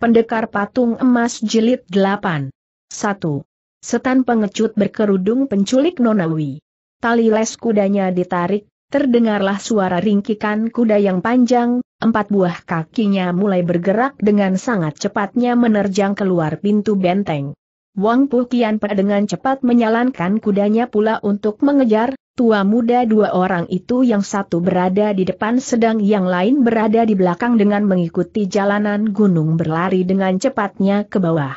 Pendekar Patung Emas Jilid 8 1. Setan pengecut berkerudung penculik nonawi. Tali les kudanya ditarik, terdengarlah suara ringkikan kuda yang panjang, empat buah kakinya mulai bergerak dengan sangat cepatnya menerjang keluar pintu benteng. Wang Pukian Pe dengan cepat menyalankan kudanya pula untuk mengejar, tua muda dua orang itu yang satu berada di depan sedang yang lain berada di belakang dengan mengikuti jalanan gunung berlari dengan cepatnya ke bawah.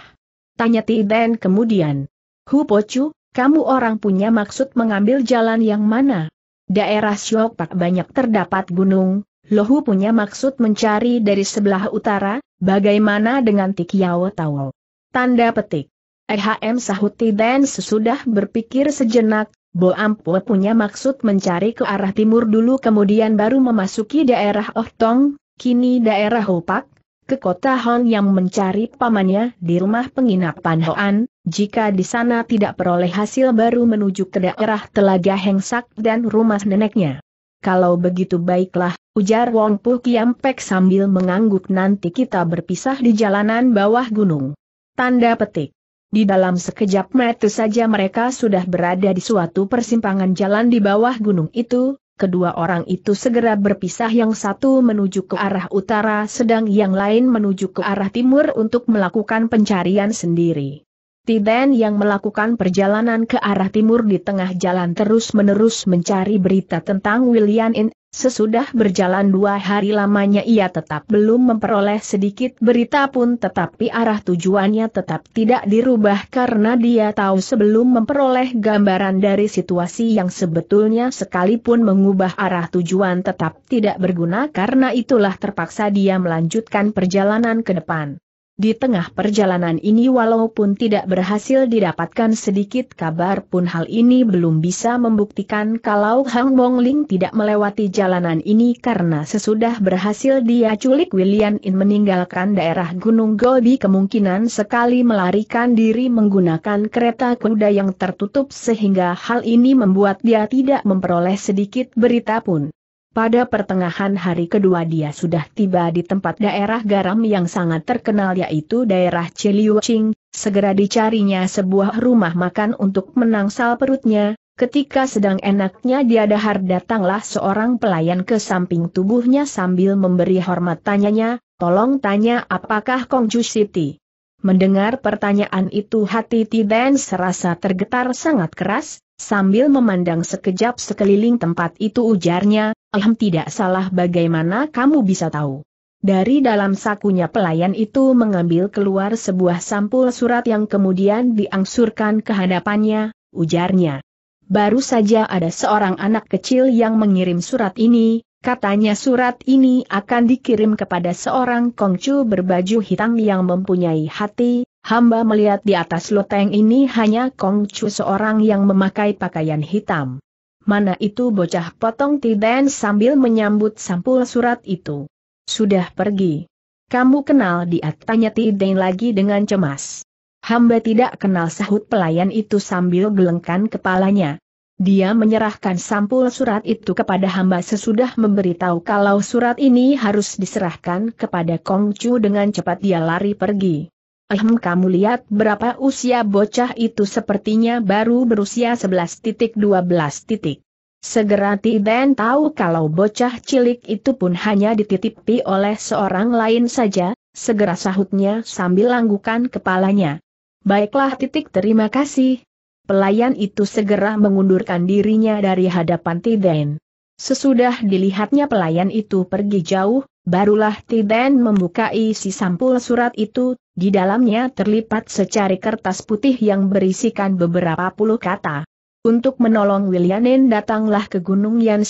Tanya Tiden kemudian. Hu Pocu, kamu orang punya maksud mengambil jalan yang mana? Daerah Syokpak banyak terdapat gunung, Lohu punya maksud mencari dari sebelah utara, bagaimana dengan Tikiao Tawo? Tanda petik. EHM sahut Tiden sesudah berpikir sejenak, Bo Ampo punya maksud mencari ke arah timur dulu kemudian baru memasuki daerah Ohtong, kini daerah Hopak, ke kota Hon yang mencari pamannya di rumah penginapan Hoan, jika di sana tidak peroleh hasil baru menuju ke daerah Telaga Hengsak dan rumah neneknya. Kalau begitu baiklah, ujar Wong Pu Kiampek sambil mengangguk nanti kita berpisah di jalanan bawah gunung. Tanda petik. Di dalam sekejap mata saja mereka sudah berada di suatu persimpangan jalan di bawah gunung itu, kedua orang itu segera berpisah yang satu menuju ke arah utara sedang yang lain menuju ke arah timur untuk melakukan pencarian sendiri. Tiden yang melakukan perjalanan ke arah timur di tengah jalan terus-menerus mencari berita tentang William In, sesudah berjalan dua hari lamanya ia tetap belum memperoleh sedikit berita pun tetapi arah tujuannya tetap tidak dirubah karena dia tahu sebelum memperoleh gambaran dari situasi yang sebetulnya sekalipun mengubah arah tujuan tetap tidak berguna karena itulah terpaksa dia melanjutkan perjalanan ke depan. Di tengah perjalanan ini walaupun tidak berhasil didapatkan sedikit kabar pun hal ini belum bisa membuktikan kalau Hang Ling tidak melewati jalanan ini karena sesudah berhasil dia culik William In meninggalkan daerah Gunung Gobi kemungkinan sekali melarikan diri menggunakan kereta kuda yang tertutup sehingga hal ini membuat dia tidak memperoleh sedikit berita pun. Pada pertengahan hari kedua dia sudah tiba di tempat daerah garam yang sangat terkenal yaitu daerah Ciliucing, segera dicarinya sebuah rumah makan untuk menangsal perutnya, ketika sedang enaknya dia dahar datanglah seorang pelayan ke samping tubuhnya sambil memberi hormat tanyanya, tolong tanya apakah Kongju City. Mendengar pertanyaan itu hati Tiden serasa tergetar sangat keras, Sambil memandang sekejap sekeliling tempat itu ujarnya, Alham tidak salah bagaimana kamu bisa tahu. Dari dalam sakunya pelayan itu mengambil keluar sebuah sampul surat yang kemudian diangsurkan ke hadapannya, ujarnya. Baru saja ada seorang anak kecil yang mengirim surat ini, katanya surat ini akan dikirim kepada seorang kongcu berbaju hitam yang mempunyai hati, hamba melihat di atas loteng ini hanya kongcu seorang yang memakai pakaian hitam mana itu bocah potong tiden sambil menyambut sampul surat itu. Sudah pergi. Kamu kenal dia tanya tiden lagi dengan cemas. Hamba tidak kenal sahut pelayan itu sambil gelengkan kepalanya. Dia menyerahkan sampul surat itu kepada hamba sesudah memberitahu kalau surat ini harus diserahkan kepada Kongcu dengan cepat dia lari pergi. Ehm kamu lihat berapa usia bocah itu sepertinya baru berusia 11.12 titik. Segera Tiden tahu kalau bocah cilik itu pun hanya dititipi oleh seorang lain saja, segera sahutnya sambil langgukan kepalanya. Baiklah titik terima kasih. Pelayan itu segera mengundurkan dirinya dari hadapan Tiden. Sesudah dilihatnya pelayan itu pergi jauh, barulah Tiden membuka isi sampul surat itu, di dalamnya terlipat secari kertas putih yang berisikan beberapa puluh kata. Untuk menolong Willianen datanglah ke Gunung Yan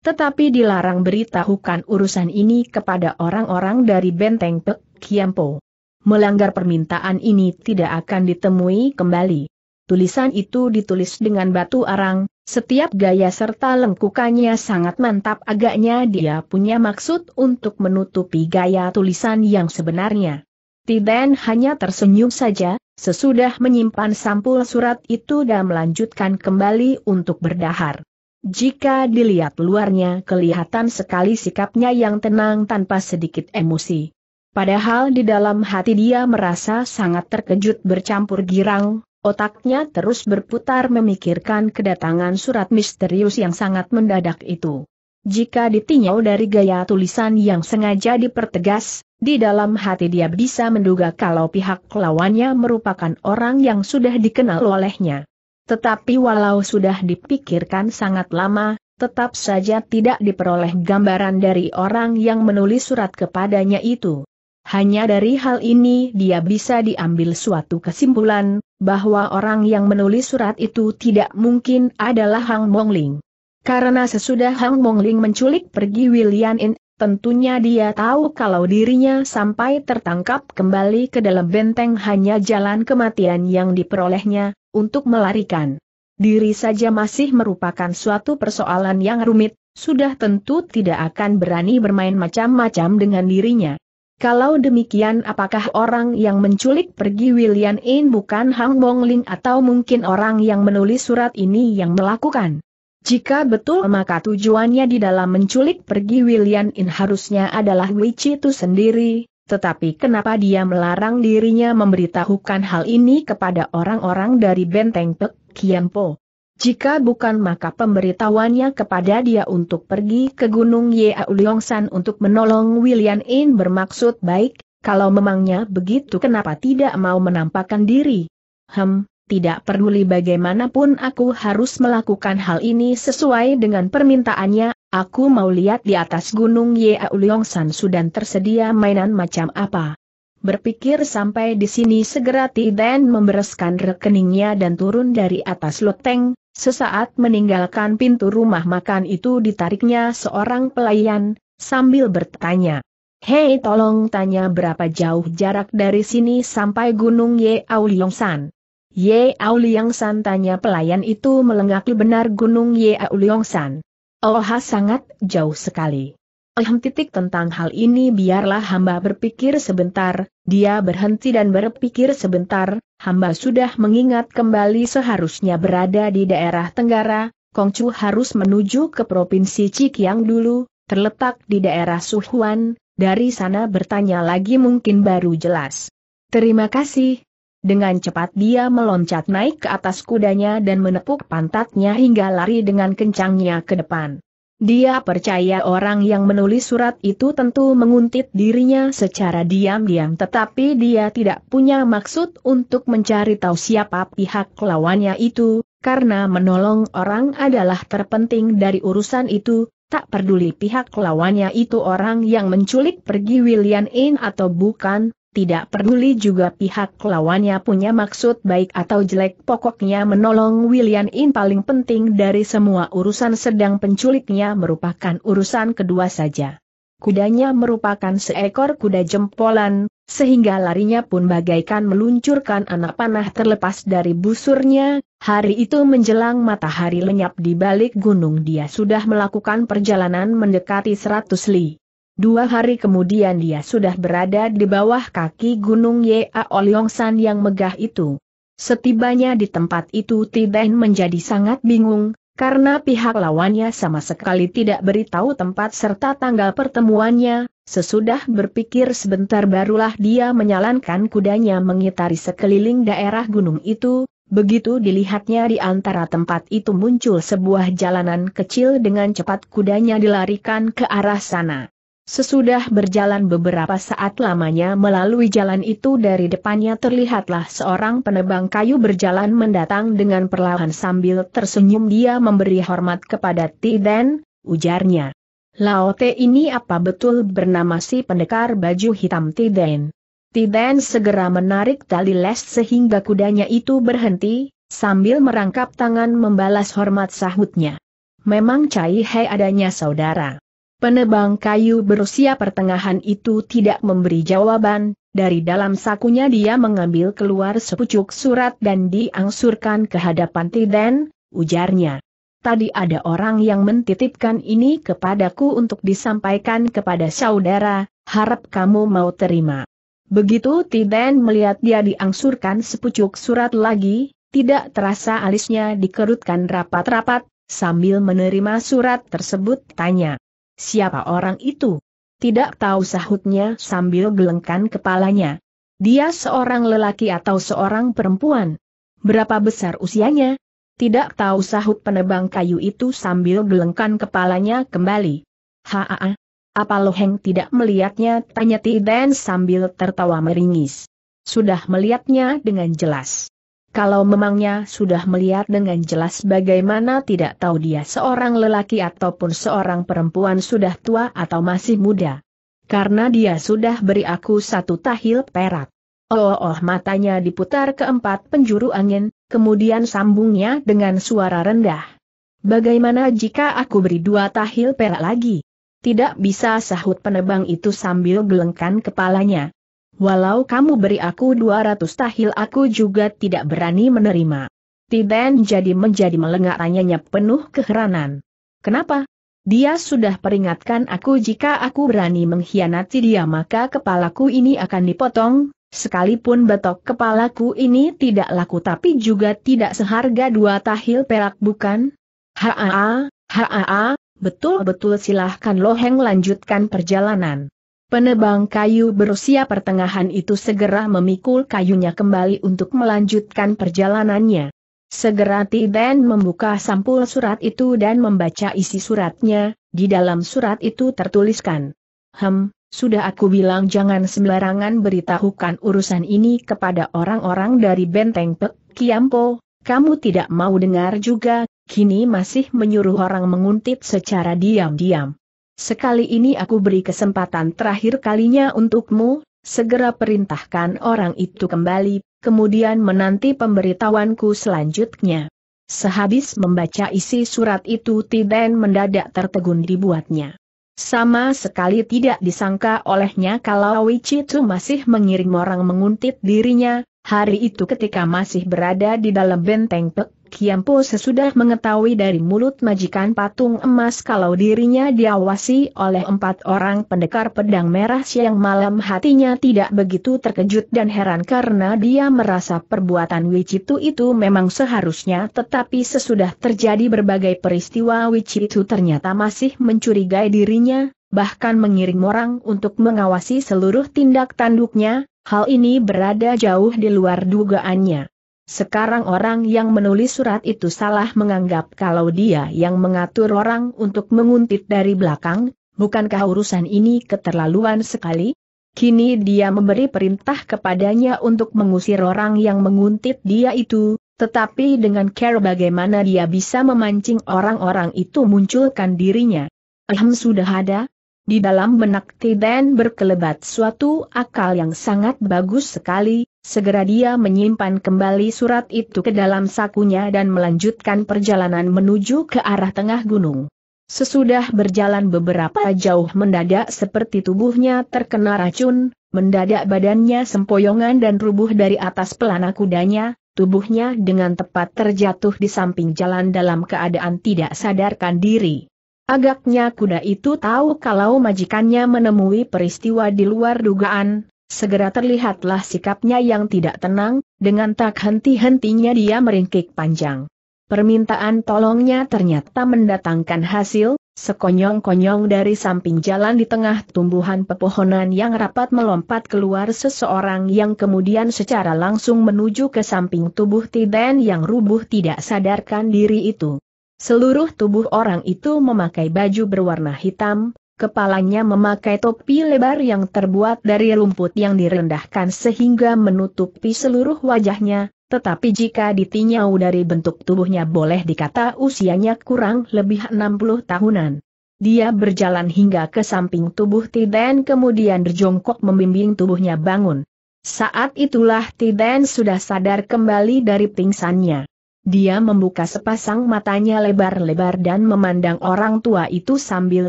tetapi dilarang beritahukan urusan ini kepada orang-orang dari benteng Pek Kiampo. Melanggar permintaan ini tidak akan ditemui kembali. Tulisan itu ditulis dengan batu arang, setiap gaya serta lengkukannya sangat mantap agaknya dia punya maksud untuk menutupi gaya tulisan yang sebenarnya. Tiden hanya tersenyum saja, sesudah menyimpan sampul surat itu dan melanjutkan kembali untuk berdahar. Jika dilihat luarnya kelihatan sekali sikapnya yang tenang tanpa sedikit emosi. Padahal di dalam hati dia merasa sangat terkejut bercampur girang, otaknya terus berputar memikirkan kedatangan surat misterius yang sangat mendadak itu. Jika ditinjau dari gaya tulisan yang sengaja dipertegas, di dalam hati dia bisa menduga kalau pihak lawannya merupakan orang yang sudah dikenal olehnya. Tetapi walau sudah dipikirkan sangat lama, tetap saja tidak diperoleh gambaran dari orang yang menulis surat kepadanya itu. Hanya dari hal ini dia bisa diambil suatu kesimpulan, bahwa orang yang menulis surat itu tidak mungkin adalah Hang Mongling. Karena sesudah Hang Mongling menculik pergi William In, Tentunya dia tahu kalau dirinya sampai tertangkap kembali ke dalam benteng hanya jalan kematian yang diperolehnya, untuk melarikan. Diri saja masih merupakan suatu persoalan yang rumit, sudah tentu tidak akan berani bermain macam-macam dengan dirinya. Kalau demikian apakah orang yang menculik pergi William In bukan Hang Ling atau mungkin orang yang menulis surat ini yang melakukan? Jika betul maka tujuannya di dalam menculik pergi William In harusnya adalah itu sendiri, tetapi kenapa dia melarang dirinya memberitahukan hal ini kepada orang-orang dari benteng Pek Kiampo? Jika bukan maka pemberitahuannya kepada dia untuk pergi ke Gunung Yeauliongsan untuk menolong William In bermaksud baik, kalau memangnya begitu kenapa tidak mau menampakkan diri? Hem, tidak peduli bagaimanapun aku harus melakukan hal ini sesuai dengan permintaannya, aku mau lihat di atas gunung Yeauliong San Sudan tersedia mainan macam apa. Berpikir sampai di sini segera Tiden membereskan rekeningnya dan turun dari atas loteng, sesaat meninggalkan pintu rumah makan itu ditariknya seorang pelayan, sambil bertanya. Hei tolong tanya berapa jauh jarak dari sini sampai gunung Yeauliong San. Ye Auliang San tanya pelayan itu melengaki benar gunung Ye Auliang San. Oh sangat jauh sekali. Ehem titik tentang hal ini biarlah hamba berpikir sebentar, dia berhenti dan berpikir sebentar, hamba sudah mengingat kembali seharusnya berada di daerah Tenggara, Kongcu harus menuju ke Provinsi Cikyang dulu, terletak di daerah Suhuan, dari sana bertanya lagi mungkin baru jelas. Terima kasih, dengan cepat dia meloncat naik ke atas kudanya dan menepuk pantatnya hingga lari dengan kencangnya ke depan. Dia percaya orang yang menulis surat itu tentu menguntit dirinya secara diam-diam tetapi dia tidak punya maksud untuk mencari tahu siapa pihak lawannya itu, karena menolong orang adalah terpenting dari urusan itu, tak peduli pihak lawannya itu orang yang menculik pergi William In atau bukan, tidak peduli juga pihak lawannya punya maksud baik atau jelek pokoknya menolong William In paling penting dari semua urusan sedang penculiknya merupakan urusan kedua saja. Kudanya merupakan seekor kuda jempolan, sehingga larinya pun bagaikan meluncurkan anak panah terlepas dari busurnya, hari itu menjelang matahari lenyap di balik gunung dia sudah melakukan perjalanan mendekati 100 li. Dua hari kemudian dia sudah berada di bawah kaki gunung Yea Oliongsan yang megah itu. Setibanya di tempat itu Tiden menjadi sangat bingung, karena pihak lawannya sama sekali tidak beritahu tempat serta tanggal pertemuannya, sesudah berpikir sebentar barulah dia menyalankan kudanya mengitari sekeliling daerah gunung itu, Begitu dilihatnya di antara tempat itu muncul sebuah jalanan kecil dengan cepat kudanya dilarikan ke arah sana. Sesudah berjalan beberapa saat lamanya melalui jalan itu dari depannya terlihatlah seorang penebang kayu berjalan mendatang dengan perlahan sambil tersenyum dia memberi hormat kepada Tiden, ujarnya. Laote ini apa betul bernama si pendekar baju hitam Tiden? Tiden segera menarik tali les sehingga kudanya itu berhenti, sambil merangkap tangan membalas hormat sahutnya. Memang Cai Hei adanya saudara. Penebang kayu berusia pertengahan itu tidak memberi jawaban, dari dalam sakunya dia mengambil keluar sepucuk surat dan diangsurkan ke hadapan Tiden, ujarnya. Tadi ada orang yang mentitipkan ini kepadaku untuk disampaikan kepada saudara, harap kamu mau terima. Begitu Tiden melihat dia diangsurkan sepucuk surat lagi, tidak terasa alisnya dikerutkan rapat-rapat, sambil menerima surat tersebut tanya. Siapa orang itu? Tidak tahu sahutnya sambil gelengkan kepalanya. Dia seorang lelaki atau seorang perempuan? Berapa besar usianya? Tidak tahu sahut penebang kayu itu sambil gelengkan kepalanya kembali. Haa, apa Loheng tidak melihatnya? Tanya Tiden sambil tertawa meringis. Sudah melihatnya dengan jelas. Kalau memangnya sudah melihat dengan jelas bagaimana tidak tahu dia seorang lelaki ataupun seorang perempuan sudah tua atau masih muda. Karena dia sudah beri aku satu tahil perak. Oh, oh, matanya diputar ke empat penjuru angin, kemudian sambungnya dengan suara rendah. Bagaimana jika aku beri dua tahil perak lagi? Tidak bisa sahut penebang itu sambil gelengkan kepalanya. Walau kamu beri aku 200 tahil aku juga tidak berani menerima. Tiden jadi menjadi melengak tanyanya penuh keheranan. Kenapa? Dia sudah peringatkan aku jika aku berani mengkhianati dia maka kepalaku ini akan dipotong, Sekalipun betok kepalaku ini tidak laku tapi juga tidak seharga dua tahil perak bukan? Haa, haa, betul-betul silahkan Loheng lanjutkan perjalanan. Penebang kayu berusia pertengahan itu segera memikul kayunya kembali untuk melanjutkan perjalanannya. Segera Tiden membuka sampul surat itu dan membaca isi suratnya, di dalam surat itu tertuliskan. Hem, sudah aku bilang jangan sembarangan beritahukan urusan ini kepada orang-orang dari benteng Pek Kiampo, kamu tidak mau dengar juga, kini masih menyuruh orang menguntit secara diam-diam. Sekali ini aku beri kesempatan terakhir kalinya untukmu, segera perintahkan orang itu kembali, kemudian menanti pemberitahuanku selanjutnya. Sehabis membaca isi surat itu Tiden mendadak tertegun dibuatnya. Sama sekali tidak disangka olehnya kalau Wichitu masih mengirim orang menguntit dirinya, hari itu ketika masih berada di dalam benteng Pek Kiampo sesudah mengetahui dari mulut majikan patung emas kalau dirinya diawasi oleh empat orang pendekar pedang merah siang malam hatinya tidak begitu terkejut dan heran karena dia merasa perbuatan Wichitu itu memang seharusnya tetapi sesudah terjadi berbagai peristiwa Wichitu ternyata masih mencurigai dirinya, bahkan mengirim orang untuk mengawasi seluruh tindak tanduknya, hal ini berada jauh di luar dugaannya. Sekarang orang yang menulis surat itu salah menganggap kalau dia yang mengatur orang untuk menguntit dari belakang, bukankah urusan ini keterlaluan sekali? Kini dia memberi perintah kepadanya untuk mengusir orang yang menguntit dia itu, tetapi dengan care bagaimana dia bisa memancing orang-orang itu munculkan dirinya. Ahem sudah ada? Di dalam benak Tiden berkelebat suatu akal yang sangat bagus sekali, Segera dia menyimpan kembali surat itu ke dalam sakunya dan melanjutkan perjalanan menuju ke arah tengah gunung. Sesudah berjalan beberapa jauh mendadak seperti tubuhnya terkena racun, mendadak badannya sempoyongan dan rubuh dari atas pelana kudanya, tubuhnya dengan tepat terjatuh di samping jalan dalam keadaan tidak sadarkan diri. Agaknya kuda itu tahu kalau majikannya menemui peristiwa di luar dugaan, Segera terlihatlah sikapnya yang tidak tenang, dengan tak henti-hentinya dia meringkik panjang. Permintaan tolongnya ternyata mendatangkan hasil, sekonyong-konyong dari samping jalan di tengah tumbuhan pepohonan yang rapat melompat keluar seseorang yang kemudian secara langsung menuju ke samping tubuh Tiden yang rubuh tidak sadarkan diri itu. Seluruh tubuh orang itu memakai baju berwarna hitam, Kepalanya memakai topi lebar yang terbuat dari rumput yang direndahkan sehingga menutupi seluruh wajahnya, tetapi jika ditinjau dari bentuk tubuhnya boleh dikata usianya kurang lebih 60 tahunan. Dia berjalan hingga ke samping tubuh Tiden kemudian berjongkok membimbing tubuhnya bangun. Saat itulah Tiden sudah sadar kembali dari pingsannya. Dia membuka sepasang matanya lebar-lebar dan memandang orang tua itu sambil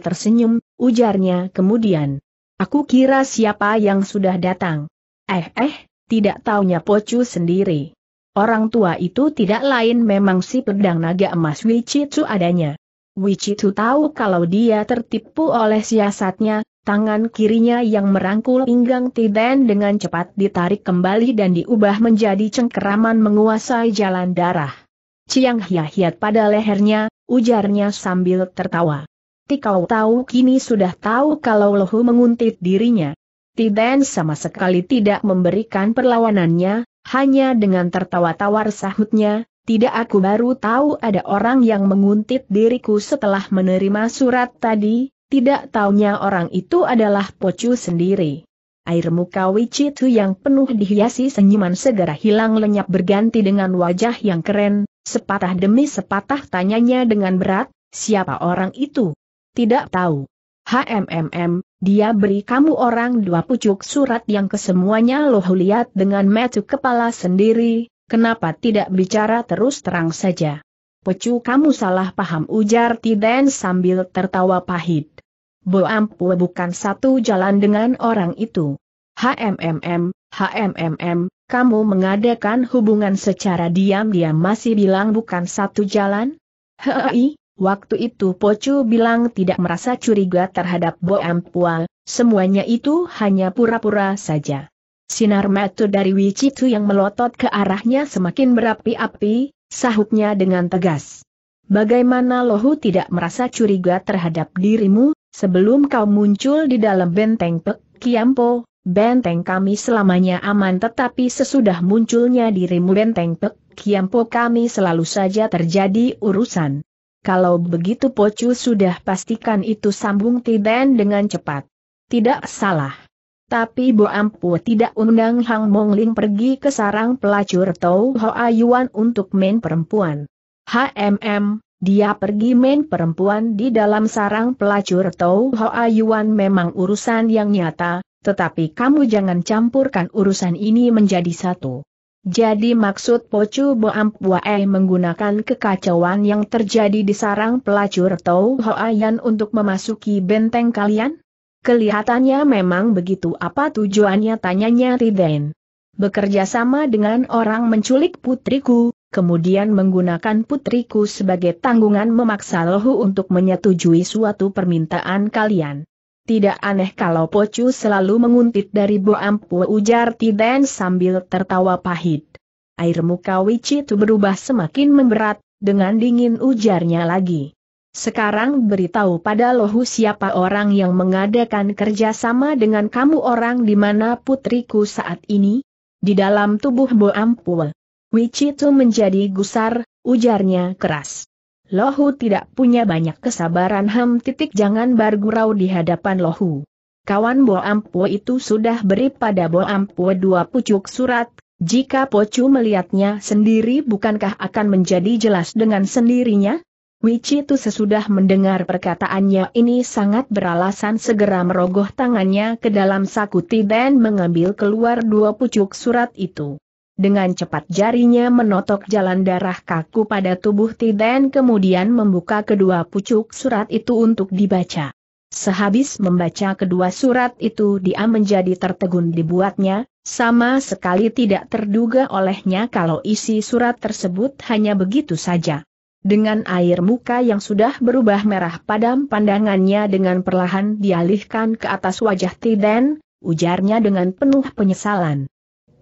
tersenyum, ujarnya kemudian. Aku kira siapa yang sudah datang. Eh eh, tidak taunya Pocu sendiri. Orang tua itu tidak lain memang si pedang naga emas Wichitsu adanya. Wichitsu tahu kalau dia tertipu oleh siasatnya, tangan kirinya yang merangkul pinggang Tiden dengan cepat ditarik kembali dan diubah menjadi cengkeraman menguasai jalan darah. Ciang hiat-hiat pada lehernya, ujarnya sambil tertawa. Ti kau tahu kini sudah tahu kalau Lohu menguntit dirinya. Tiden sama sekali tidak memberikan perlawanannya, hanya dengan tertawa tawar sahutnya, tidak aku baru tahu ada orang yang menguntit diriku setelah menerima surat tadi, tidak taunya orang itu adalah Pocu sendiri. Air muka Wichitu yang penuh dihiasi senyuman segera hilang lenyap berganti dengan wajah yang keren, sepatah demi sepatah tanyanya dengan berat, siapa orang itu? Tidak tahu. HMMM, dia beri kamu orang dua pucuk surat yang kesemuanya loh lihat dengan metu kepala sendiri, kenapa tidak bicara terus terang saja. Pecu kamu salah paham ujar Tiden sambil tertawa pahit. Boampu bukan satu jalan dengan orang itu. HMMM, HMMM, kamu mengadakan hubungan secara diam-diam masih bilang bukan satu jalan? Hei, Waktu itu Pocu bilang tidak merasa curiga terhadap Bo Ampua, semuanya itu hanya pura-pura saja. Sinar mata dari Wichitu yang melotot ke arahnya semakin berapi-api, sahutnya dengan tegas. Bagaimana Lohu tidak merasa curiga terhadap dirimu, sebelum kau muncul di dalam benteng Pek Kiampo, benteng kami selamanya aman tetapi sesudah munculnya dirimu benteng Pek Kiampo kami selalu saja terjadi urusan. Kalau begitu Pocu sudah pastikan itu sambung Tiden dengan cepat. Tidak salah. Tapi Bo Ampu tidak undang Hang Mongling pergi ke sarang pelacur Tau Hoa Yuan untuk main perempuan. HMM, dia pergi main perempuan di dalam sarang pelacur Tau Hoa Yuan memang urusan yang nyata, tetapi kamu jangan campurkan urusan ini menjadi satu. Jadi maksud Pocu Buae menggunakan kekacauan yang terjadi di sarang pelacur Tau Hoayan untuk memasuki benteng kalian? Kelihatannya memang begitu apa tujuannya tanyanya Riden. Bekerja sama dengan orang menculik putriku, kemudian menggunakan putriku sebagai tanggungan memaksa Lohu untuk menyetujui suatu permintaan kalian. Tidak aneh kalau Pocu selalu menguntit dari Boampu ujar Tiden sambil tertawa pahit. Air muka Wichi itu berubah semakin memberat, dengan dingin ujarnya lagi. Sekarang beritahu pada lohu siapa orang yang mengadakan kerjasama dengan kamu orang di mana putriku saat ini? Di dalam tubuh Boampu. Wichi itu menjadi gusar, ujarnya keras. Lohu tidak punya banyak kesabaran Ham titik jangan bergurau di hadapan Lohu. Kawan Bo Ampo itu sudah beri pada Bo Ampo dua pucuk surat, jika Pocu melihatnya sendiri bukankah akan menjadi jelas dengan sendirinya? itu sesudah mendengar perkataannya ini sangat beralasan segera merogoh tangannya ke dalam saku dan mengambil keluar dua pucuk surat itu. Dengan cepat jarinya menotok jalan darah kaku pada tubuh Tiden kemudian membuka kedua pucuk surat itu untuk dibaca. Sehabis membaca kedua surat itu dia menjadi tertegun dibuatnya, sama sekali tidak terduga olehnya kalau isi surat tersebut hanya begitu saja. Dengan air muka yang sudah berubah merah padam pandangannya dengan perlahan dialihkan ke atas wajah Tiden, ujarnya dengan penuh penyesalan.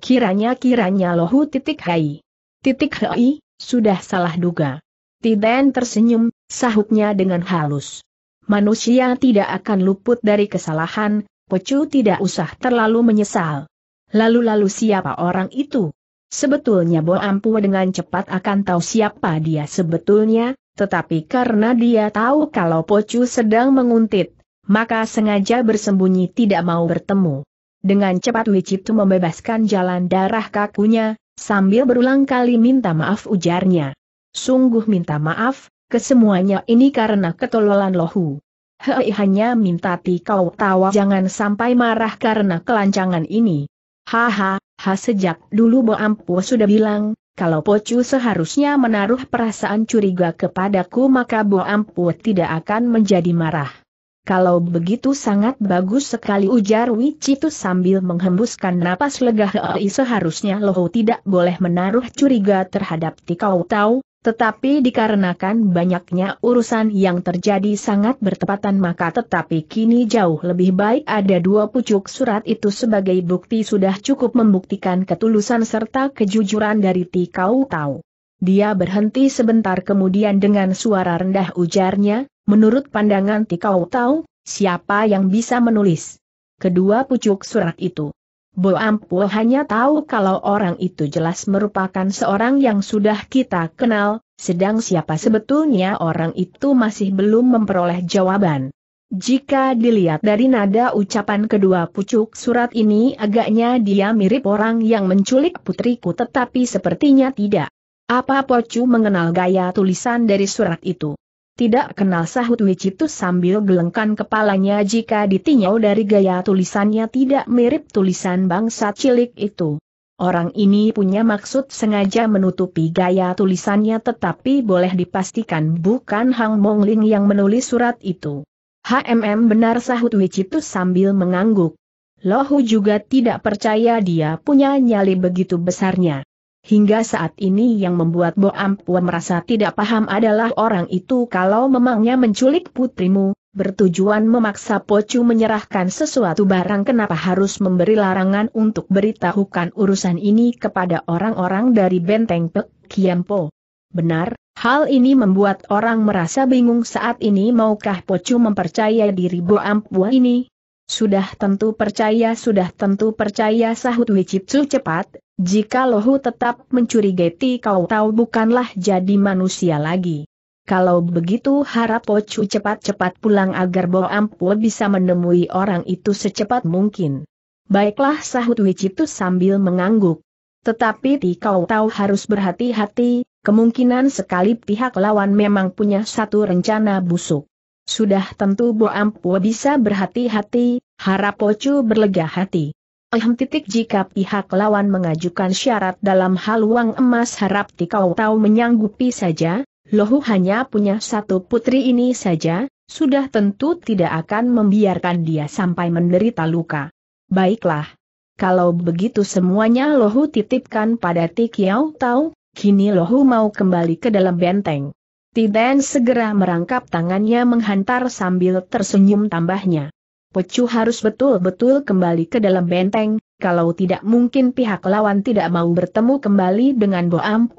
Kiranya-kiranya lohu titik hai. Titik hai, sudah salah duga. Tiden tersenyum, sahutnya dengan halus. Manusia tidak akan luput dari kesalahan, Pecu tidak usah terlalu menyesal. Lalu-lalu siapa orang itu? Sebetulnya Bo Ampu dengan cepat akan tahu siapa dia sebetulnya, tetapi karena dia tahu kalau Pocu sedang menguntit, maka sengaja bersembunyi tidak mau bertemu. Dengan cepat Wicitu membebaskan jalan darah kakunya, sambil berulang kali minta maaf ujarnya. Sungguh minta maaf, kesemuanya ini karena ketololan lohu. Hei hanya minta ti kau tawa jangan sampai marah karena kelancangan ini. Haha, ha sejak dulu Bo Ampu sudah bilang, kalau Pocu seharusnya menaruh perasaan curiga kepadaku maka Bo Ampu tidak akan menjadi marah. Kalau begitu sangat bagus sekali ujar itu sambil menghembuskan napas lega Hei seharusnya loh tidak boleh menaruh curiga terhadap Tikau Tau, tetapi dikarenakan banyaknya urusan yang terjadi sangat bertepatan maka tetapi kini jauh lebih baik ada dua pucuk surat itu sebagai bukti sudah cukup membuktikan ketulusan serta kejujuran dari Tikau Tau. Dia berhenti sebentar kemudian dengan suara rendah ujarnya, Menurut pandangan Tikau tahu, siapa yang bisa menulis kedua pucuk surat itu. Bo Ampu hanya tahu kalau orang itu jelas merupakan seorang yang sudah kita kenal, sedang siapa sebetulnya orang itu masih belum memperoleh jawaban. Jika dilihat dari nada ucapan kedua pucuk surat ini agaknya dia mirip orang yang menculik putriku tetapi sepertinya tidak. Apa Pocu mengenal gaya tulisan dari surat itu? Tidak kenal sahut Wicitus sambil gelengkan kepalanya jika ditinjau dari gaya tulisannya tidak mirip tulisan bangsa cilik itu. Orang ini punya maksud sengaja menutupi gaya tulisannya tetapi boleh dipastikan bukan Hang Mongling yang menulis surat itu. HMM benar sahut Wicitus sambil mengangguk. Lohu juga tidak percaya dia punya nyali begitu besarnya. Hingga saat ini yang membuat Bo Ampua merasa tidak paham adalah orang itu kalau memangnya menculik putrimu, bertujuan memaksa Pocu menyerahkan sesuatu barang kenapa harus memberi larangan untuk beritahukan urusan ini kepada orang-orang dari benteng Pek Kiampo. Benar, hal ini membuat orang merasa bingung saat ini maukah Pocu mempercayai diri Bo Ampua ini? Sudah tentu percaya, sudah tentu percaya sahut Wicipsu cepat, jika lohu tetap mencurigai ti kau tahu bukanlah jadi manusia lagi. Kalau begitu harap Pocu cepat-cepat pulang agar Bo Ampu bisa menemui orang itu secepat mungkin. Baiklah sahut Wicipsu sambil mengangguk. Tetapi ti kau tahu harus berhati-hati, kemungkinan sekali pihak lawan memang punya satu rencana busuk. Sudah tentu Bo Ampu bisa berhati-hati, harap Pocu berlega hati. Ehm titik jika pihak lawan mengajukan syarat dalam hal uang emas harap tikau tahu menyanggupi saja, Lohu hanya punya satu putri ini saja, sudah tentu tidak akan membiarkan dia sampai menderita luka. Baiklah. Kalau begitu semuanya Lohu titipkan pada Tikau tahu, kini Lohu mau kembali ke dalam benteng. Tiben segera merangkap tangannya menghantar sambil tersenyum tambahnya. Pecu harus betul-betul kembali ke dalam benteng, kalau tidak mungkin pihak lawan tidak mau bertemu kembali dengan Boam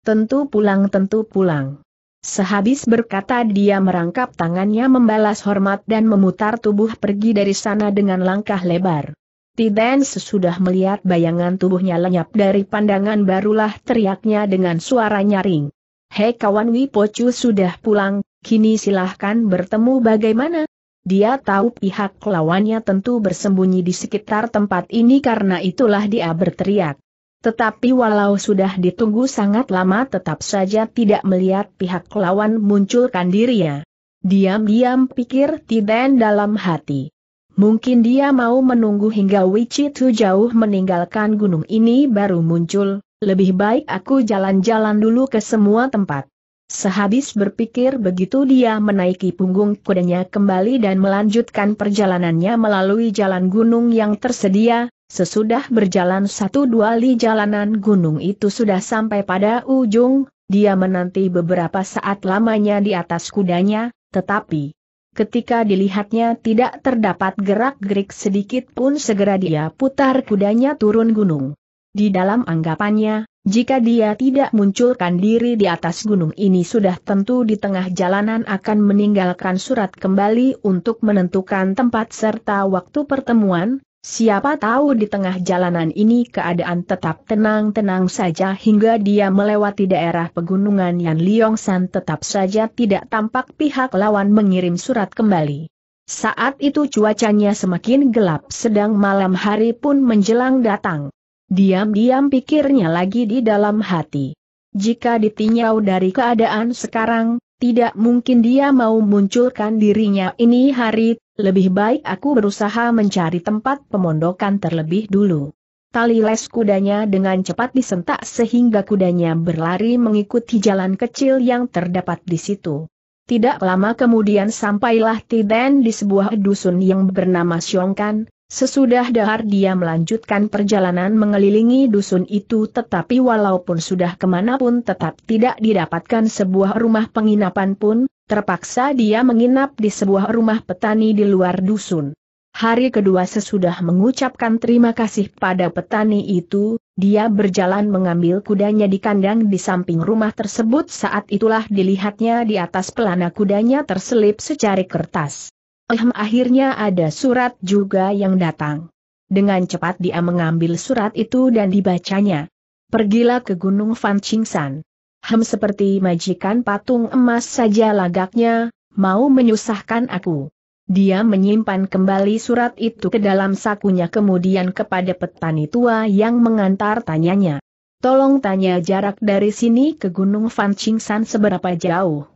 Tentu pulang tentu pulang. Sehabis berkata dia merangkap tangannya membalas hormat dan memutar tubuh pergi dari sana dengan langkah lebar. Tiden sesudah melihat bayangan tubuhnya lenyap dari pandangan barulah teriaknya dengan suara nyaring. Hei kawan Wipocu sudah pulang, kini silahkan bertemu bagaimana? Dia tahu pihak lawannya tentu bersembunyi di sekitar tempat ini karena itulah dia berteriak. Tetapi walau sudah ditunggu sangat lama tetap saja tidak melihat pihak lawan munculkan dirinya. Diam-diam pikir Tiden dalam hati. Mungkin dia mau menunggu hingga Wichitu jauh meninggalkan gunung ini baru muncul, lebih baik aku jalan-jalan dulu ke semua tempat. Sehabis berpikir begitu dia menaiki punggung kudanya kembali dan melanjutkan perjalanannya melalui jalan gunung yang tersedia, sesudah berjalan satu dua li jalanan gunung itu sudah sampai pada ujung, dia menanti beberapa saat lamanya di atas kudanya, tetapi ketika dilihatnya tidak terdapat gerak-gerik sedikit pun segera dia putar kudanya turun gunung. Di dalam anggapannya, jika dia tidak munculkan diri di atas gunung ini sudah tentu di tengah jalanan akan meninggalkan surat kembali untuk menentukan tempat serta waktu pertemuan, siapa tahu di tengah jalanan ini keadaan tetap tenang-tenang saja hingga dia melewati daerah pegunungan yang Liong San tetap saja tidak tampak pihak lawan mengirim surat kembali. Saat itu cuacanya semakin gelap sedang malam hari pun menjelang datang. Diam-diam pikirnya lagi di dalam hati. Jika ditinjau dari keadaan sekarang, tidak mungkin dia mau munculkan dirinya ini hari, lebih baik aku berusaha mencari tempat pemondokan terlebih dulu. Tali les kudanya dengan cepat disentak sehingga kudanya berlari mengikuti jalan kecil yang terdapat di situ. Tidak lama kemudian sampailah Tiden di sebuah dusun yang bernama Siongkan, Sesudah dahar dia melanjutkan perjalanan mengelilingi dusun itu tetapi walaupun sudah kemanapun tetap tidak didapatkan sebuah rumah penginapan pun, terpaksa dia menginap di sebuah rumah petani di luar dusun. Hari kedua sesudah mengucapkan terima kasih pada petani itu, dia berjalan mengambil kudanya di kandang di samping rumah tersebut saat itulah dilihatnya di atas pelana kudanya terselip secari kertas. Eh, akhirnya ada surat juga yang datang. Dengan cepat dia mengambil surat itu dan dibacanya. Pergilah ke Gunung Fan Chingsan. Hem seperti majikan patung emas saja lagaknya, mau menyusahkan aku. Dia menyimpan kembali surat itu ke dalam sakunya kemudian kepada petani tua yang mengantar tanyanya. Tolong tanya jarak dari sini ke Gunung Fan San seberapa jauh.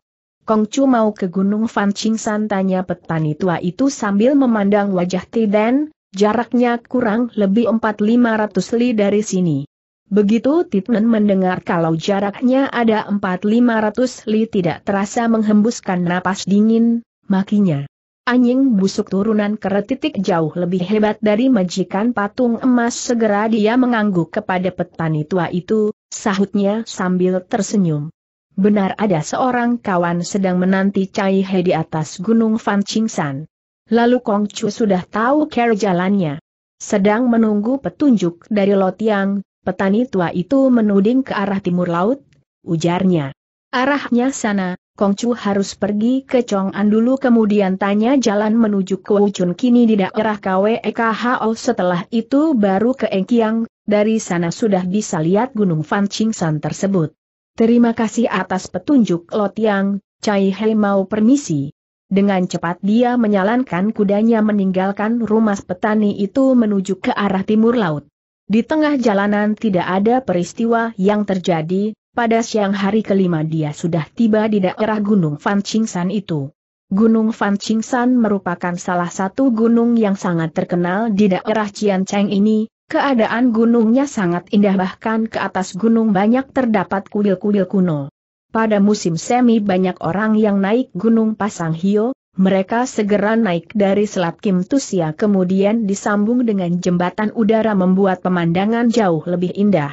Kongcu mau ke Gunung Fan San tanya petani tua itu sambil memandang wajah Tiden, jaraknya kurang lebih 4.500 li dari sini. Begitu Titnen mendengar kalau jaraknya ada 4.500 li tidak terasa menghembuskan napas dingin, makinya. Anjing busuk turunan keretitik jauh lebih hebat dari majikan patung emas segera dia mengangguk kepada petani tua itu, sahutnya sambil tersenyum. Benar ada seorang kawan sedang menanti Cai He di atas Gunung Fan San. Lalu Kong Chu sudah tahu cara jalannya. Sedang menunggu petunjuk dari Lotiang, petani tua itu menuding ke arah timur laut, ujarnya. Arahnya sana, Kong Chu harus pergi ke Chong'an dulu kemudian tanya jalan menuju ke Wuchun kini di daerah KWEKHO setelah itu baru ke Engkiang, dari sana sudah bisa lihat Gunung Fan San tersebut. Terima kasih atas petunjuk Lotiang, Cai Hei mau permisi. Dengan cepat dia menyalankan kudanya meninggalkan rumah petani itu menuju ke arah timur laut. Di tengah jalanan tidak ada peristiwa yang terjadi, pada siang hari kelima dia sudah tiba di daerah Gunung Fan Chingsan itu. Gunung Fan San merupakan salah satu gunung yang sangat terkenal di daerah Chian Cheng ini, Keadaan gunungnya sangat indah bahkan ke atas gunung banyak terdapat kuil-kuil kuno. Pada musim semi banyak orang yang naik gunung Pasang Hio, mereka segera naik dari Selat Kim Tusia kemudian disambung dengan jembatan udara membuat pemandangan jauh lebih indah.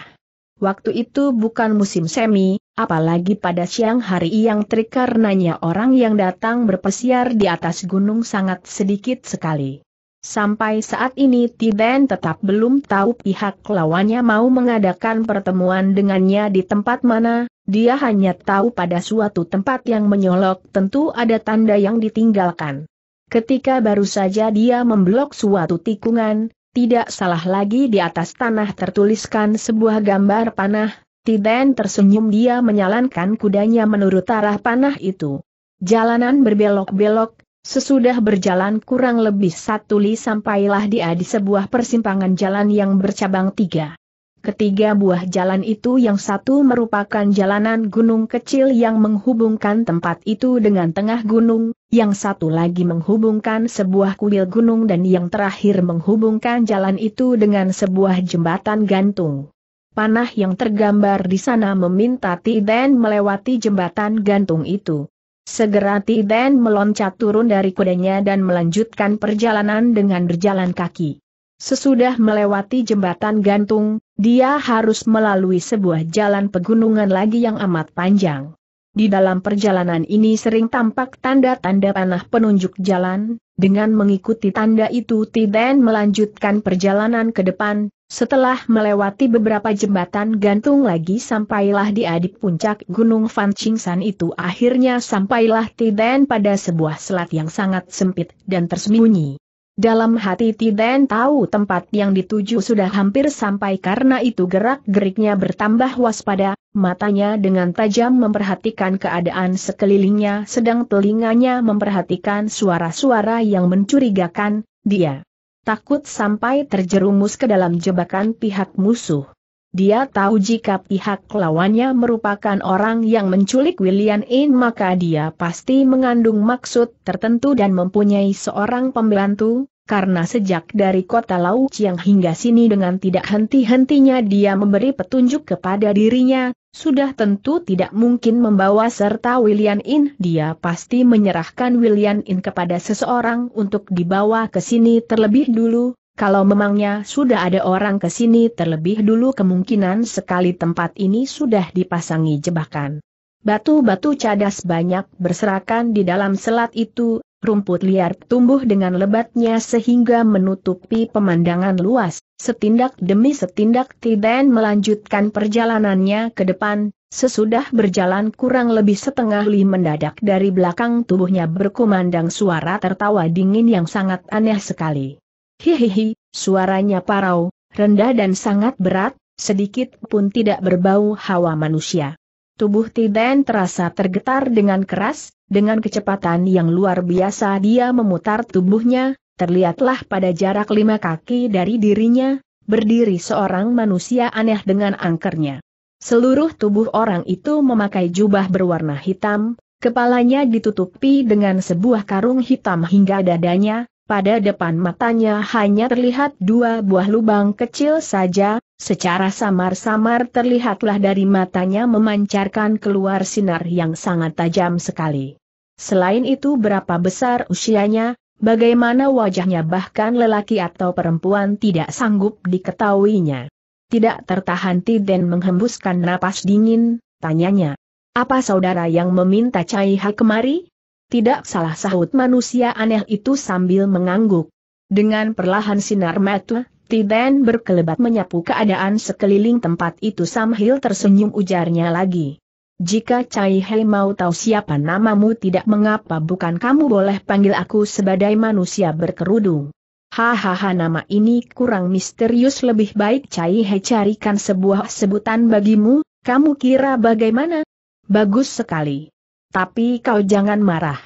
Waktu itu bukan musim semi, apalagi pada siang hari yang terik karenanya orang yang datang berpesiar di atas gunung sangat sedikit sekali. Sampai saat ini Tiben tetap belum tahu pihak lawannya mau mengadakan pertemuan dengannya di tempat mana, dia hanya tahu pada suatu tempat yang menyolok tentu ada tanda yang ditinggalkan. Ketika baru saja dia memblok suatu tikungan, tidak salah lagi di atas tanah tertuliskan sebuah gambar panah, Tiben tersenyum dia menyalankan kudanya menurut arah panah itu. Jalanan berbelok-belok, Sesudah berjalan kurang lebih satu li sampailah dia di sebuah persimpangan jalan yang bercabang tiga. Ketiga buah jalan itu yang satu merupakan jalanan gunung kecil yang menghubungkan tempat itu dengan tengah gunung, yang satu lagi menghubungkan sebuah kuil gunung dan yang terakhir menghubungkan jalan itu dengan sebuah jembatan gantung. Panah yang tergambar di sana meminta Tiden melewati jembatan gantung itu. Segera Tiden meloncat turun dari kudanya dan melanjutkan perjalanan dengan berjalan kaki. Sesudah melewati jembatan gantung, dia harus melalui sebuah jalan pegunungan lagi yang amat panjang. Di dalam perjalanan ini sering tampak tanda-tanda panah penunjuk jalan, dengan mengikuti tanda itu Tiden melanjutkan perjalanan ke depan, setelah melewati beberapa jembatan gantung lagi sampailah di adik puncak Gunung Fan Qingshan itu akhirnya sampailah Tiden pada sebuah selat yang sangat sempit dan tersembunyi. Dalam hati Tiden tahu tempat yang dituju sudah hampir sampai karena itu gerak-geriknya bertambah waspada, matanya dengan tajam memperhatikan keadaan sekelilingnya sedang telinganya memperhatikan suara-suara yang mencurigakan, dia takut sampai terjerumus ke dalam jebakan pihak musuh. Dia tahu jika pihak lawannya merupakan orang yang menculik William In maka dia pasti mengandung maksud tertentu dan mempunyai seorang pembantu, karena sejak dari kota Lau Chiang hingga sini dengan tidak henti-hentinya dia memberi petunjuk kepada dirinya, sudah tentu tidak mungkin membawa serta William In. Dia pasti menyerahkan William In kepada seseorang untuk dibawa ke sini terlebih dulu, kalau memangnya sudah ada orang ke sini terlebih dulu kemungkinan sekali tempat ini sudah dipasangi jebakan. Batu-batu cadas banyak berserakan di dalam selat itu, rumput liar tumbuh dengan lebatnya sehingga menutupi pemandangan luas. Setindak demi setindak Tiden melanjutkan perjalanannya ke depan, sesudah berjalan kurang lebih setengah li mendadak dari belakang tubuhnya berkumandang suara tertawa dingin yang sangat aneh sekali. Hihihi, suaranya parau, rendah dan sangat berat, sedikit pun tidak berbau hawa manusia. Tubuh Tiden terasa tergetar dengan keras, dengan kecepatan yang luar biasa dia memutar tubuhnya, terlihatlah pada jarak lima kaki dari dirinya, berdiri seorang manusia aneh dengan angkernya. Seluruh tubuh orang itu memakai jubah berwarna hitam, kepalanya ditutupi dengan sebuah karung hitam hingga dadanya, pada depan matanya hanya terlihat dua buah lubang kecil saja, secara samar-samar terlihatlah dari matanya memancarkan keluar sinar yang sangat tajam sekali. Selain itu berapa besar usianya, bagaimana wajahnya bahkan lelaki atau perempuan tidak sanggup diketahuinya. Tidak tertahan Tiden menghembuskan napas dingin, tanyanya. Apa saudara yang meminta Cai Ha kemari? Tidak salah sahut manusia aneh itu sambil mengangguk. Dengan perlahan sinar mata, Tiden berkelebat menyapu keadaan sekeliling tempat itu sambil tersenyum ujarnya lagi. Jika Cai Hei mau tahu siapa namamu tidak mengapa bukan kamu boleh panggil aku sebagai manusia berkerudung. Hahaha nama ini kurang misterius lebih baik Cai Hei carikan sebuah sebutan bagimu, kamu kira bagaimana? Bagus sekali. Tapi kau jangan marah.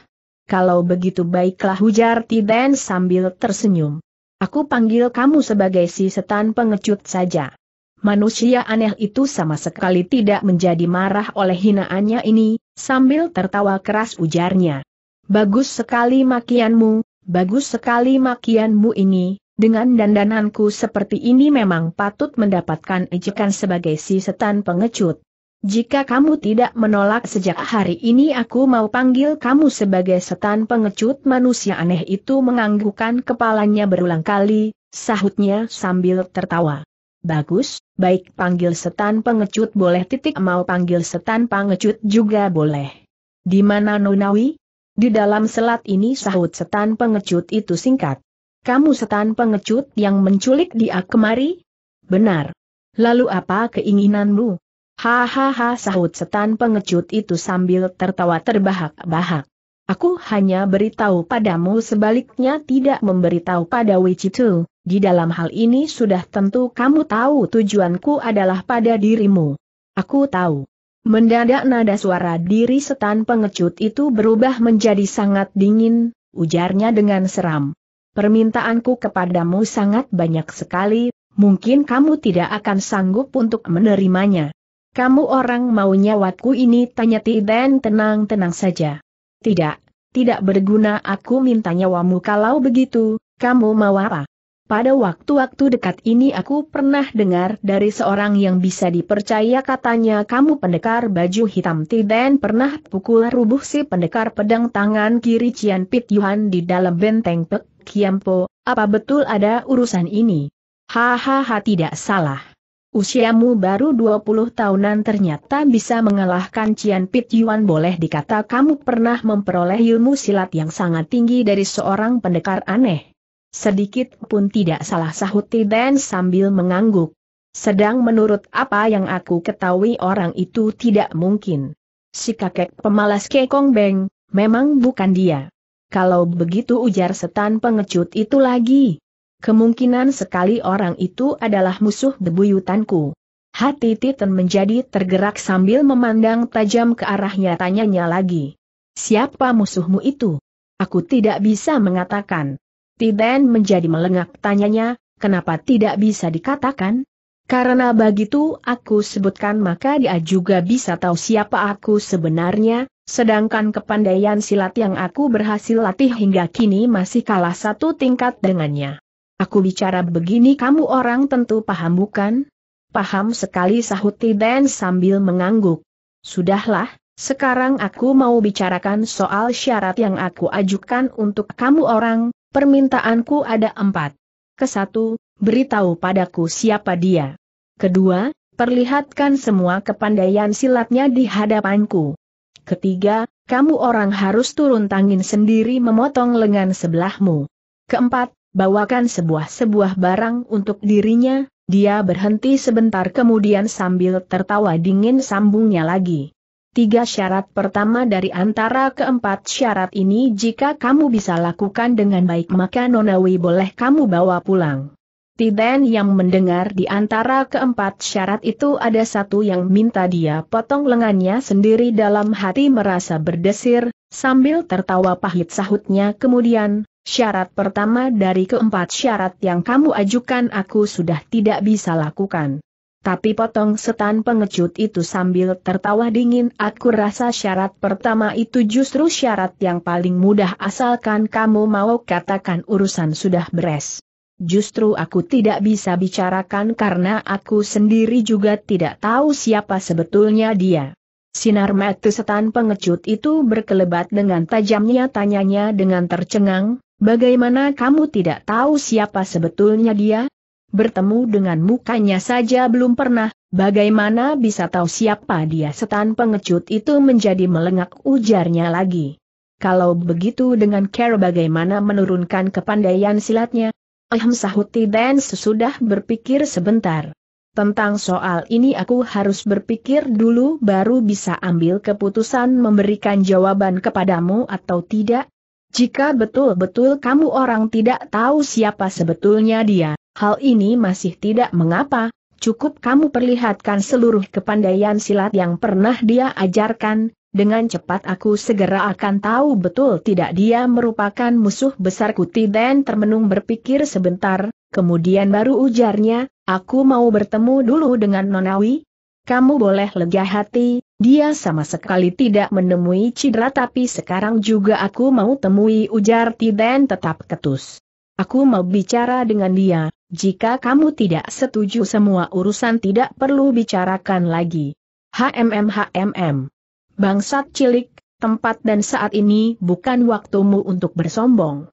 Kalau begitu baiklah hujar Tiden sambil tersenyum. Aku panggil kamu sebagai si setan pengecut saja. Manusia aneh itu sama sekali tidak menjadi marah oleh hinaannya ini, sambil tertawa keras ujarnya. Bagus sekali makianmu, bagus sekali makianmu ini, dengan dandananku seperti ini memang patut mendapatkan ejekan sebagai si setan pengecut. Jika kamu tidak menolak sejak hari ini aku mau panggil kamu sebagai setan pengecut manusia aneh itu menganggukkan kepalanya berulang kali, sahutnya sambil tertawa. Bagus, baik panggil setan pengecut boleh titik mau panggil setan pengecut juga boleh. Di mana Nonawi? Di dalam selat ini sahut setan pengecut itu singkat. Kamu setan pengecut yang menculik dia kemari? Benar. Lalu apa keinginanmu? Hahaha sahut setan pengecut itu sambil tertawa terbahak-bahak. Aku hanya beritahu padamu sebaliknya tidak memberitahu pada Wichitu, di dalam hal ini sudah tentu kamu tahu tujuanku adalah pada dirimu. Aku tahu. Mendadak nada suara diri setan pengecut itu berubah menjadi sangat dingin, ujarnya dengan seram. Permintaanku kepadamu sangat banyak sekali, mungkin kamu tidak akan sanggup untuk menerimanya. Kamu orang mau nyawaku ini tanya Tiden tenang-tenang saja. Tidak, tidak berguna aku minta nyawamu kalau begitu, kamu mau apa? Pada waktu-waktu dekat ini aku pernah dengar dari seorang yang bisa dipercaya katanya kamu pendekar baju hitam Tiden pernah pukul rubuh si pendekar pedang tangan kiri Cian Pit Yuhan di dalam benteng Pek Kiampo, apa betul ada urusan ini? Hahaha tidak salah usiamu baru 20 tahunan ternyata bisa mengalahkan Cian Pit Yuan boleh dikata kamu pernah memperoleh ilmu silat yang sangat tinggi dari seorang pendekar aneh. Sedikit pun tidak salah sahut Tiden sambil mengangguk. Sedang menurut apa yang aku ketahui orang itu tidak mungkin. Si kakek pemalas Kekong Beng, memang bukan dia. Kalau begitu ujar setan pengecut itu lagi, Kemungkinan sekali orang itu adalah musuh bebuyutanku. Hati Titan menjadi tergerak sambil memandang tajam ke arahnya tanyanya lagi. Siapa musuhmu itu? Aku tidak bisa mengatakan. Titan menjadi melengak tanyanya, kenapa tidak bisa dikatakan? Karena begitu aku sebutkan maka dia juga bisa tahu siapa aku sebenarnya, sedangkan kepandaian silat yang aku berhasil latih hingga kini masih kalah satu tingkat dengannya. Aku bicara begini kamu orang tentu paham bukan? Paham sekali sahut Tiden sambil mengangguk. Sudahlah, sekarang aku mau bicarakan soal syarat yang aku ajukan untuk kamu orang, permintaanku ada empat. Kesatu, beritahu padaku siapa dia. Kedua, perlihatkan semua kepandaian silatnya di hadapanku. Ketiga, kamu orang harus turun tangin sendiri memotong lengan sebelahmu. Keempat, bawakan sebuah-sebuah barang untuk dirinya, dia berhenti sebentar kemudian sambil tertawa dingin sambungnya lagi. Tiga syarat pertama dari antara keempat syarat ini jika kamu bisa lakukan dengan baik maka Nonawi boleh kamu bawa pulang. Tiden yang mendengar di antara keempat syarat itu ada satu yang minta dia potong lengannya sendiri dalam hati merasa berdesir, sambil tertawa pahit sahutnya kemudian, Syarat pertama dari keempat syarat yang kamu ajukan aku sudah tidak bisa lakukan. Tapi potong setan pengecut itu sambil tertawa dingin aku rasa syarat pertama itu justru syarat yang paling mudah asalkan kamu mau katakan urusan sudah beres. Justru aku tidak bisa bicarakan karena aku sendiri juga tidak tahu siapa sebetulnya dia. Sinar mata setan pengecut itu berkelebat dengan tajamnya tanyanya dengan tercengang, Bagaimana kamu tidak tahu siapa sebetulnya dia? Bertemu dengan mukanya saja belum pernah, bagaimana bisa tahu siapa dia setan pengecut itu menjadi melengak ujarnya lagi. Kalau begitu dengan care bagaimana menurunkan kepandaian silatnya? Ahem Sahuti dan sesudah berpikir sebentar. Tentang soal ini aku harus berpikir dulu baru bisa ambil keputusan memberikan jawaban kepadamu atau tidak, jika betul-betul kamu orang tidak tahu siapa sebetulnya dia, hal ini masih tidak mengapa, cukup kamu perlihatkan seluruh kepandaian silat yang pernah dia ajarkan, dengan cepat aku segera akan tahu betul tidak dia merupakan musuh besar kuti. Dan termenung berpikir sebentar, kemudian baru ujarnya, aku mau bertemu dulu dengan Nonawi, kamu boleh lega hati, dia sama sekali tidak menemui cedera tapi sekarang juga aku mau temui ujar Tiden tetap ketus. Aku mau bicara dengan dia, jika kamu tidak setuju semua urusan tidak perlu bicarakan lagi. HMM HMM. Bangsat cilik, tempat dan saat ini bukan waktumu untuk bersombong.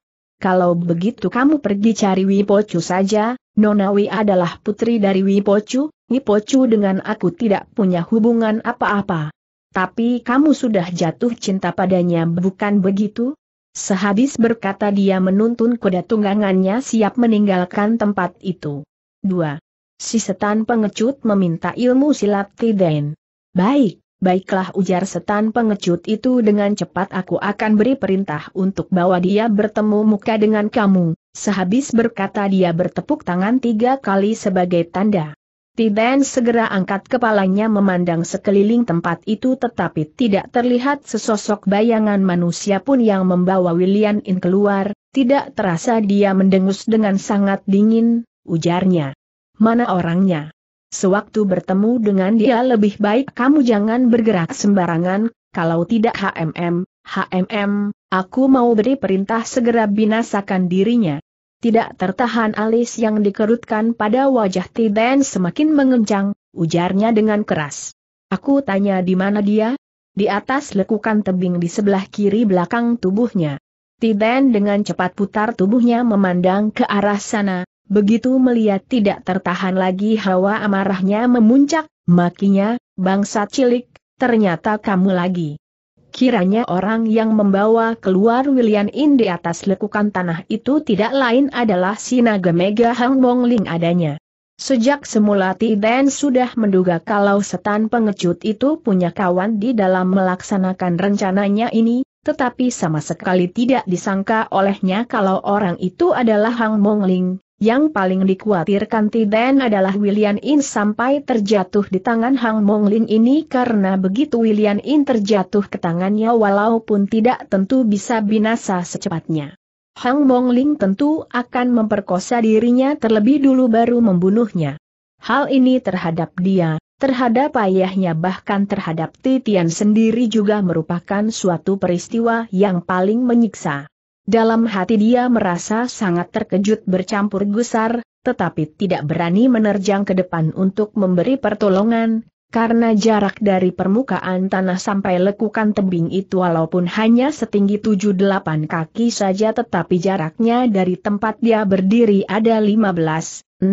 Kalau begitu kamu pergi cari Wipocu saja, Nonawi adalah putri dari Wipocu, Wipocu dengan aku tidak punya hubungan apa-apa. Tapi kamu sudah jatuh cinta padanya bukan begitu? Sehabis berkata dia menuntun kuda tunggangannya siap meninggalkan tempat itu. 2. Si setan pengecut meminta ilmu silat Tiden. Baik, Baiklah ujar setan pengecut itu dengan cepat aku akan beri perintah untuk bawa dia bertemu muka dengan kamu. Sehabis berkata dia bertepuk tangan tiga kali sebagai tanda. Tiban segera angkat kepalanya memandang sekeliling tempat itu tetapi tidak terlihat sesosok bayangan manusia pun yang membawa William In keluar, tidak terasa dia mendengus dengan sangat dingin, ujarnya. Mana orangnya? Sewaktu bertemu dengan dia lebih baik kamu jangan bergerak sembarangan, kalau tidak HMM, HMM, aku mau beri perintah segera binasakan dirinya. Tidak tertahan alis yang dikerutkan pada wajah Tiden semakin mengencang, ujarnya dengan keras. Aku tanya di mana dia? Di atas lekukan tebing di sebelah kiri belakang tubuhnya. Tiden dengan cepat putar tubuhnya memandang ke arah sana, Begitu melihat tidak tertahan lagi hawa amarahnya memuncak, makinya, bangsa cilik, ternyata kamu lagi. Kiranya orang yang membawa keluar William In di atas lekukan tanah itu tidak lain adalah si naga mega Hang Mong Ling adanya. Sejak semula Ti Dan sudah menduga kalau setan pengecut itu punya kawan di dalam melaksanakan rencananya ini, tetapi sama sekali tidak disangka olehnya kalau orang itu adalah Hang Mong Ling. Yang paling dikhawatirkan Tiden adalah William In sampai terjatuh di tangan Hang Mong Ling ini karena begitu William In terjatuh ke tangannya walaupun tidak tentu bisa binasa secepatnya. Hang Mong Ling tentu akan memperkosa dirinya terlebih dulu baru membunuhnya. Hal ini terhadap dia, terhadap ayahnya bahkan terhadap Titian sendiri juga merupakan suatu peristiwa yang paling menyiksa. Dalam hati dia merasa sangat terkejut bercampur gusar, tetapi tidak berani menerjang ke depan untuk memberi pertolongan, karena jarak dari permukaan tanah sampai lekukan tebing itu walaupun hanya setinggi 7-8 kaki saja tetapi jaraknya dari tempat dia berdiri ada 15, 16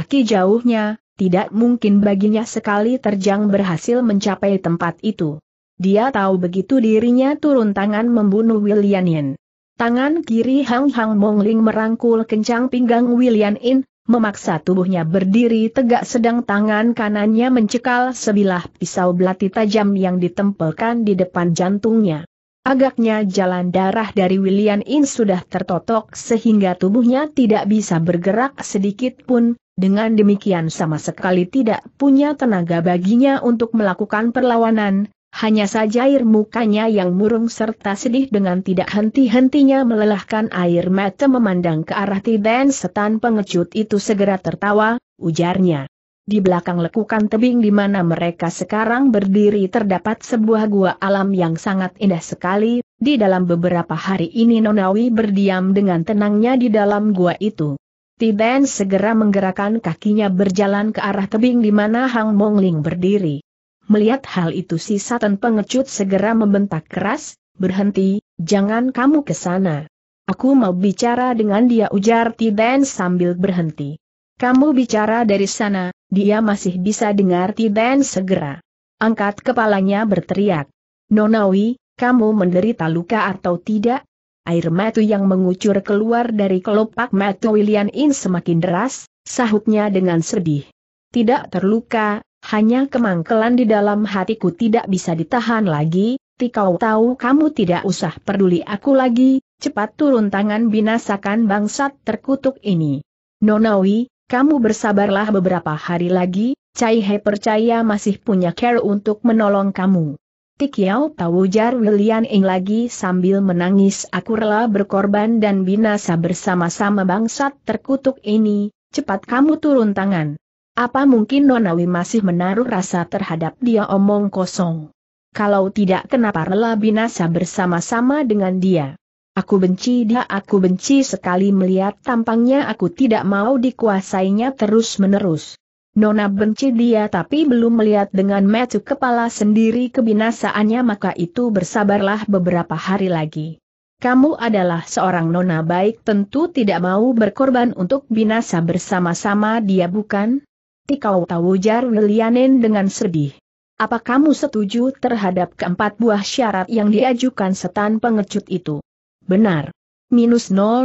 kaki jauhnya, tidak mungkin baginya sekali terjang berhasil mencapai tempat itu. Dia tahu begitu dirinya turun tangan membunuh William Tangan kiri Hang Hang Mongling merangkul kencang pinggang William In, memaksa tubuhnya berdiri tegak sedang tangan kanannya mencekal sebilah pisau belati tajam yang ditempelkan di depan jantungnya. Agaknya jalan darah dari William In sudah tertotok sehingga tubuhnya tidak bisa bergerak sedikit pun, dengan demikian sama sekali tidak punya tenaga baginya untuk melakukan perlawanan, hanya saja air mukanya yang murung serta sedih dengan tidak henti-hentinya melelahkan air mata memandang ke arah Tiden setan pengecut itu segera tertawa, ujarnya. Di belakang lekukan tebing di mana mereka sekarang berdiri terdapat sebuah gua alam yang sangat indah sekali, di dalam beberapa hari ini Nonawi berdiam dengan tenangnya di dalam gua itu. Tiden segera menggerakkan kakinya berjalan ke arah tebing di mana Hang Mongling berdiri. Melihat hal itu si Satan pengecut segera membentak keras, berhenti, jangan kamu ke sana. Aku mau bicara dengan dia ujar Tiden sambil berhenti. Kamu bicara dari sana, dia masih bisa dengar Tiden segera. Angkat kepalanya berteriak. Nonawi, kamu menderita luka atau tidak? Air mata yang mengucur keluar dari kelopak mata William In semakin deras, sahutnya dengan sedih. Tidak terluka, hanya kemangkelan di dalam hatiku tidak bisa ditahan lagi, tikau tahu kamu tidak usah peduli aku lagi, cepat turun tangan binasakan bangsat terkutuk ini. Nonawi, kamu bersabarlah beberapa hari lagi, Cai He percaya masih punya care untuk menolong kamu. Tikiao tahu jar William Ing lagi sambil menangis aku rela berkorban dan binasa bersama-sama bangsat terkutuk ini, cepat kamu turun tangan. Apa mungkin Nonawi masih menaruh rasa terhadap dia omong kosong? Kalau tidak kenapa rela binasa bersama-sama dengan dia? Aku benci dia, aku benci sekali melihat tampangnya, aku tidak mau dikuasainya terus-menerus. Nona benci dia tapi belum melihat dengan metu kepala sendiri kebinasaannya maka itu bersabarlah beberapa hari lagi. Kamu adalah seorang nona baik tentu tidak mau berkorban untuk binasa bersama-sama dia bukan? Tikau tahu ujar Wilianen dengan sedih. Apa kamu setuju terhadap keempat buah syarat yang diajukan setan pengecut itu? Benar. Minus nol.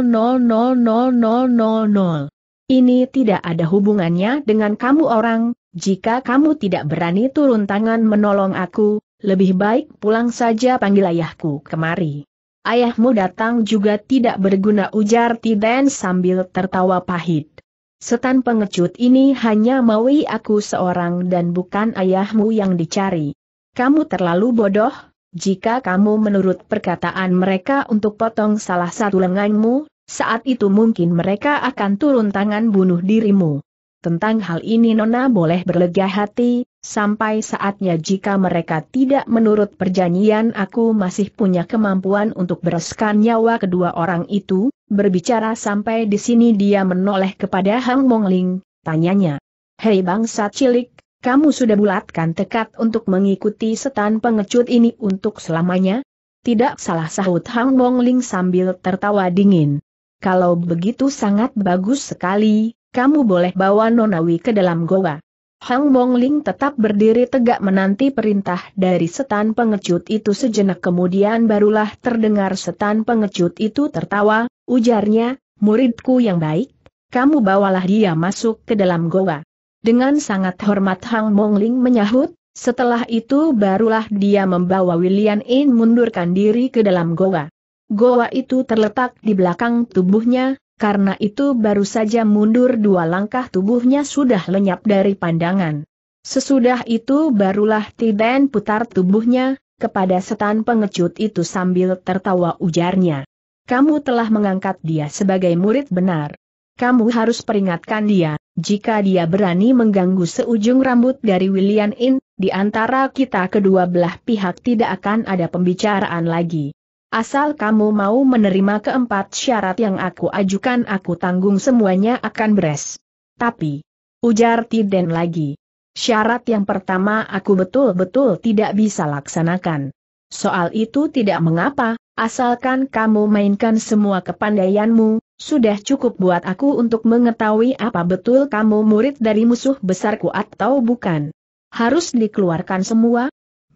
Ini tidak ada hubungannya dengan kamu orang, jika kamu tidak berani turun tangan menolong aku, lebih baik pulang saja panggil ayahku kemari. Ayahmu datang juga tidak berguna ujar Tiden sambil tertawa pahit. Setan pengecut ini hanya maui aku seorang dan bukan ayahmu yang dicari. Kamu terlalu bodoh, jika kamu menurut perkataan mereka untuk potong salah satu lenganmu, saat itu mungkin mereka akan turun tangan bunuh dirimu. Tentang hal ini Nona boleh berlega hati, sampai saatnya jika mereka tidak menurut perjanjian aku masih punya kemampuan untuk bereskan nyawa kedua orang itu, berbicara sampai di sini dia menoleh kepada Hang Mongling, tanyanya. Hei bangsa cilik, kamu sudah bulatkan tekad untuk mengikuti setan pengecut ini untuk selamanya? Tidak salah sahut Hang Ling sambil tertawa dingin. Kalau begitu sangat bagus sekali, kamu boleh bawa Nonawi ke dalam goa. Hang Mongling tetap berdiri tegak menanti perintah dari setan pengecut itu sejenak kemudian barulah terdengar setan pengecut itu tertawa, ujarnya, muridku yang baik, kamu bawalah dia masuk ke dalam goa. Dengan sangat hormat Hang Mongling menyahut, setelah itu barulah dia membawa William In mundurkan diri ke dalam goa. Goa itu terletak di belakang tubuhnya, karena itu baru saja mundur dua langkah tubuhnya sudah lenyap dari pandangan. Sesudah itu barulah Tiden putar tubuhnya, kepada setan pengecut itu sambil tertawa ujarnya. Kamu telah mengangkat dia sebagai murid benar. Kamu harus peringatkan dia, jika dia berani mengganggu seujung rambut dari William In, di antara kita kedua belah pihak tidak akan ada pembicaraan lagi. Asal kamu mau menerima keempat syarat yang aku ajukan aku tanggung semuanya akan beres. Tapi, ujar Tiden lagi. Syarat yang pertama aku betul-betul tidak bisa laksanakan. Soal itu tidak mengapa, asalkan kamu mainkan semua kepandaianmu, sudah cukup buat aku untuk mengetahui apa betul kamu murid dari musuh besarku atau bukan. Harus dikeluarkan semua,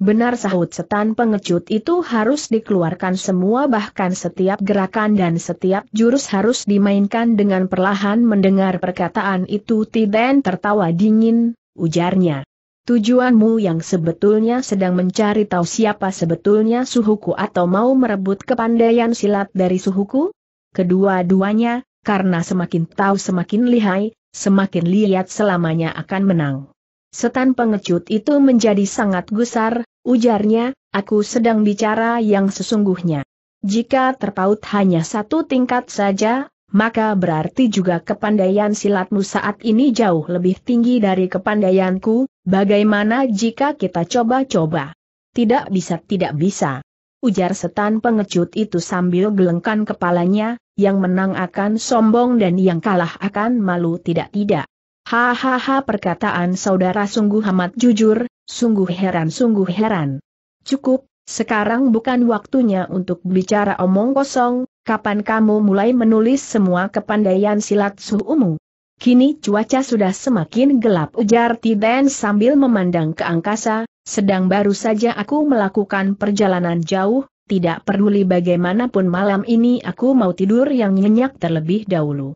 Benar sahut setan pengecut itu harus dikeluarkan semua bahkan setiap gerakan dan setiap jurus harus dimainkan dengan perlahan mendengar perkataan itu Tiden tertawa dingin, ujarnya. Tujuanmu yang sebetulnya sedang mencari tahu siapa sebetulnya suhuku atau mau merebut kepandaian silat dari suhuku? Kedua-duanya, karena semakin tahu semakin lihai, semakin lihat selamanya akan menang. Setan pengecut itu menjadi sangat gusar, ujarnya, aku sedang bicara yang sesungguhnya. Jika terpaut hanya satu tingkat saja, maka berarti juga kepandaian silatmu saat ini jauh lebih tinggi dari kepandaianku, bagaimana jika kita coba-coba? Tidak bisa tidak bisa. Ujar setan pengecut itu sambil gelengkan kepalanya, yang menang akan sombong dan yang kalah akan malu tidak-tidak. Hahaha perkataan saudara sungguh amat jujur, sungguh heran sungguh heran. Cukup, sekarang bukan waktunya untuk bicara omong kosong, kapan kamu mulai menulis semua kepandaian silat suhumu? Kini cuaca sudah semakin gelap ujar Tiden sambil memandang ke angkasa, sedang baru saja aku melakukan perjalanan jauh, tidak peduli bagaimanapun malam ini aku mau tidur yang nyenyak terlebih dahulu.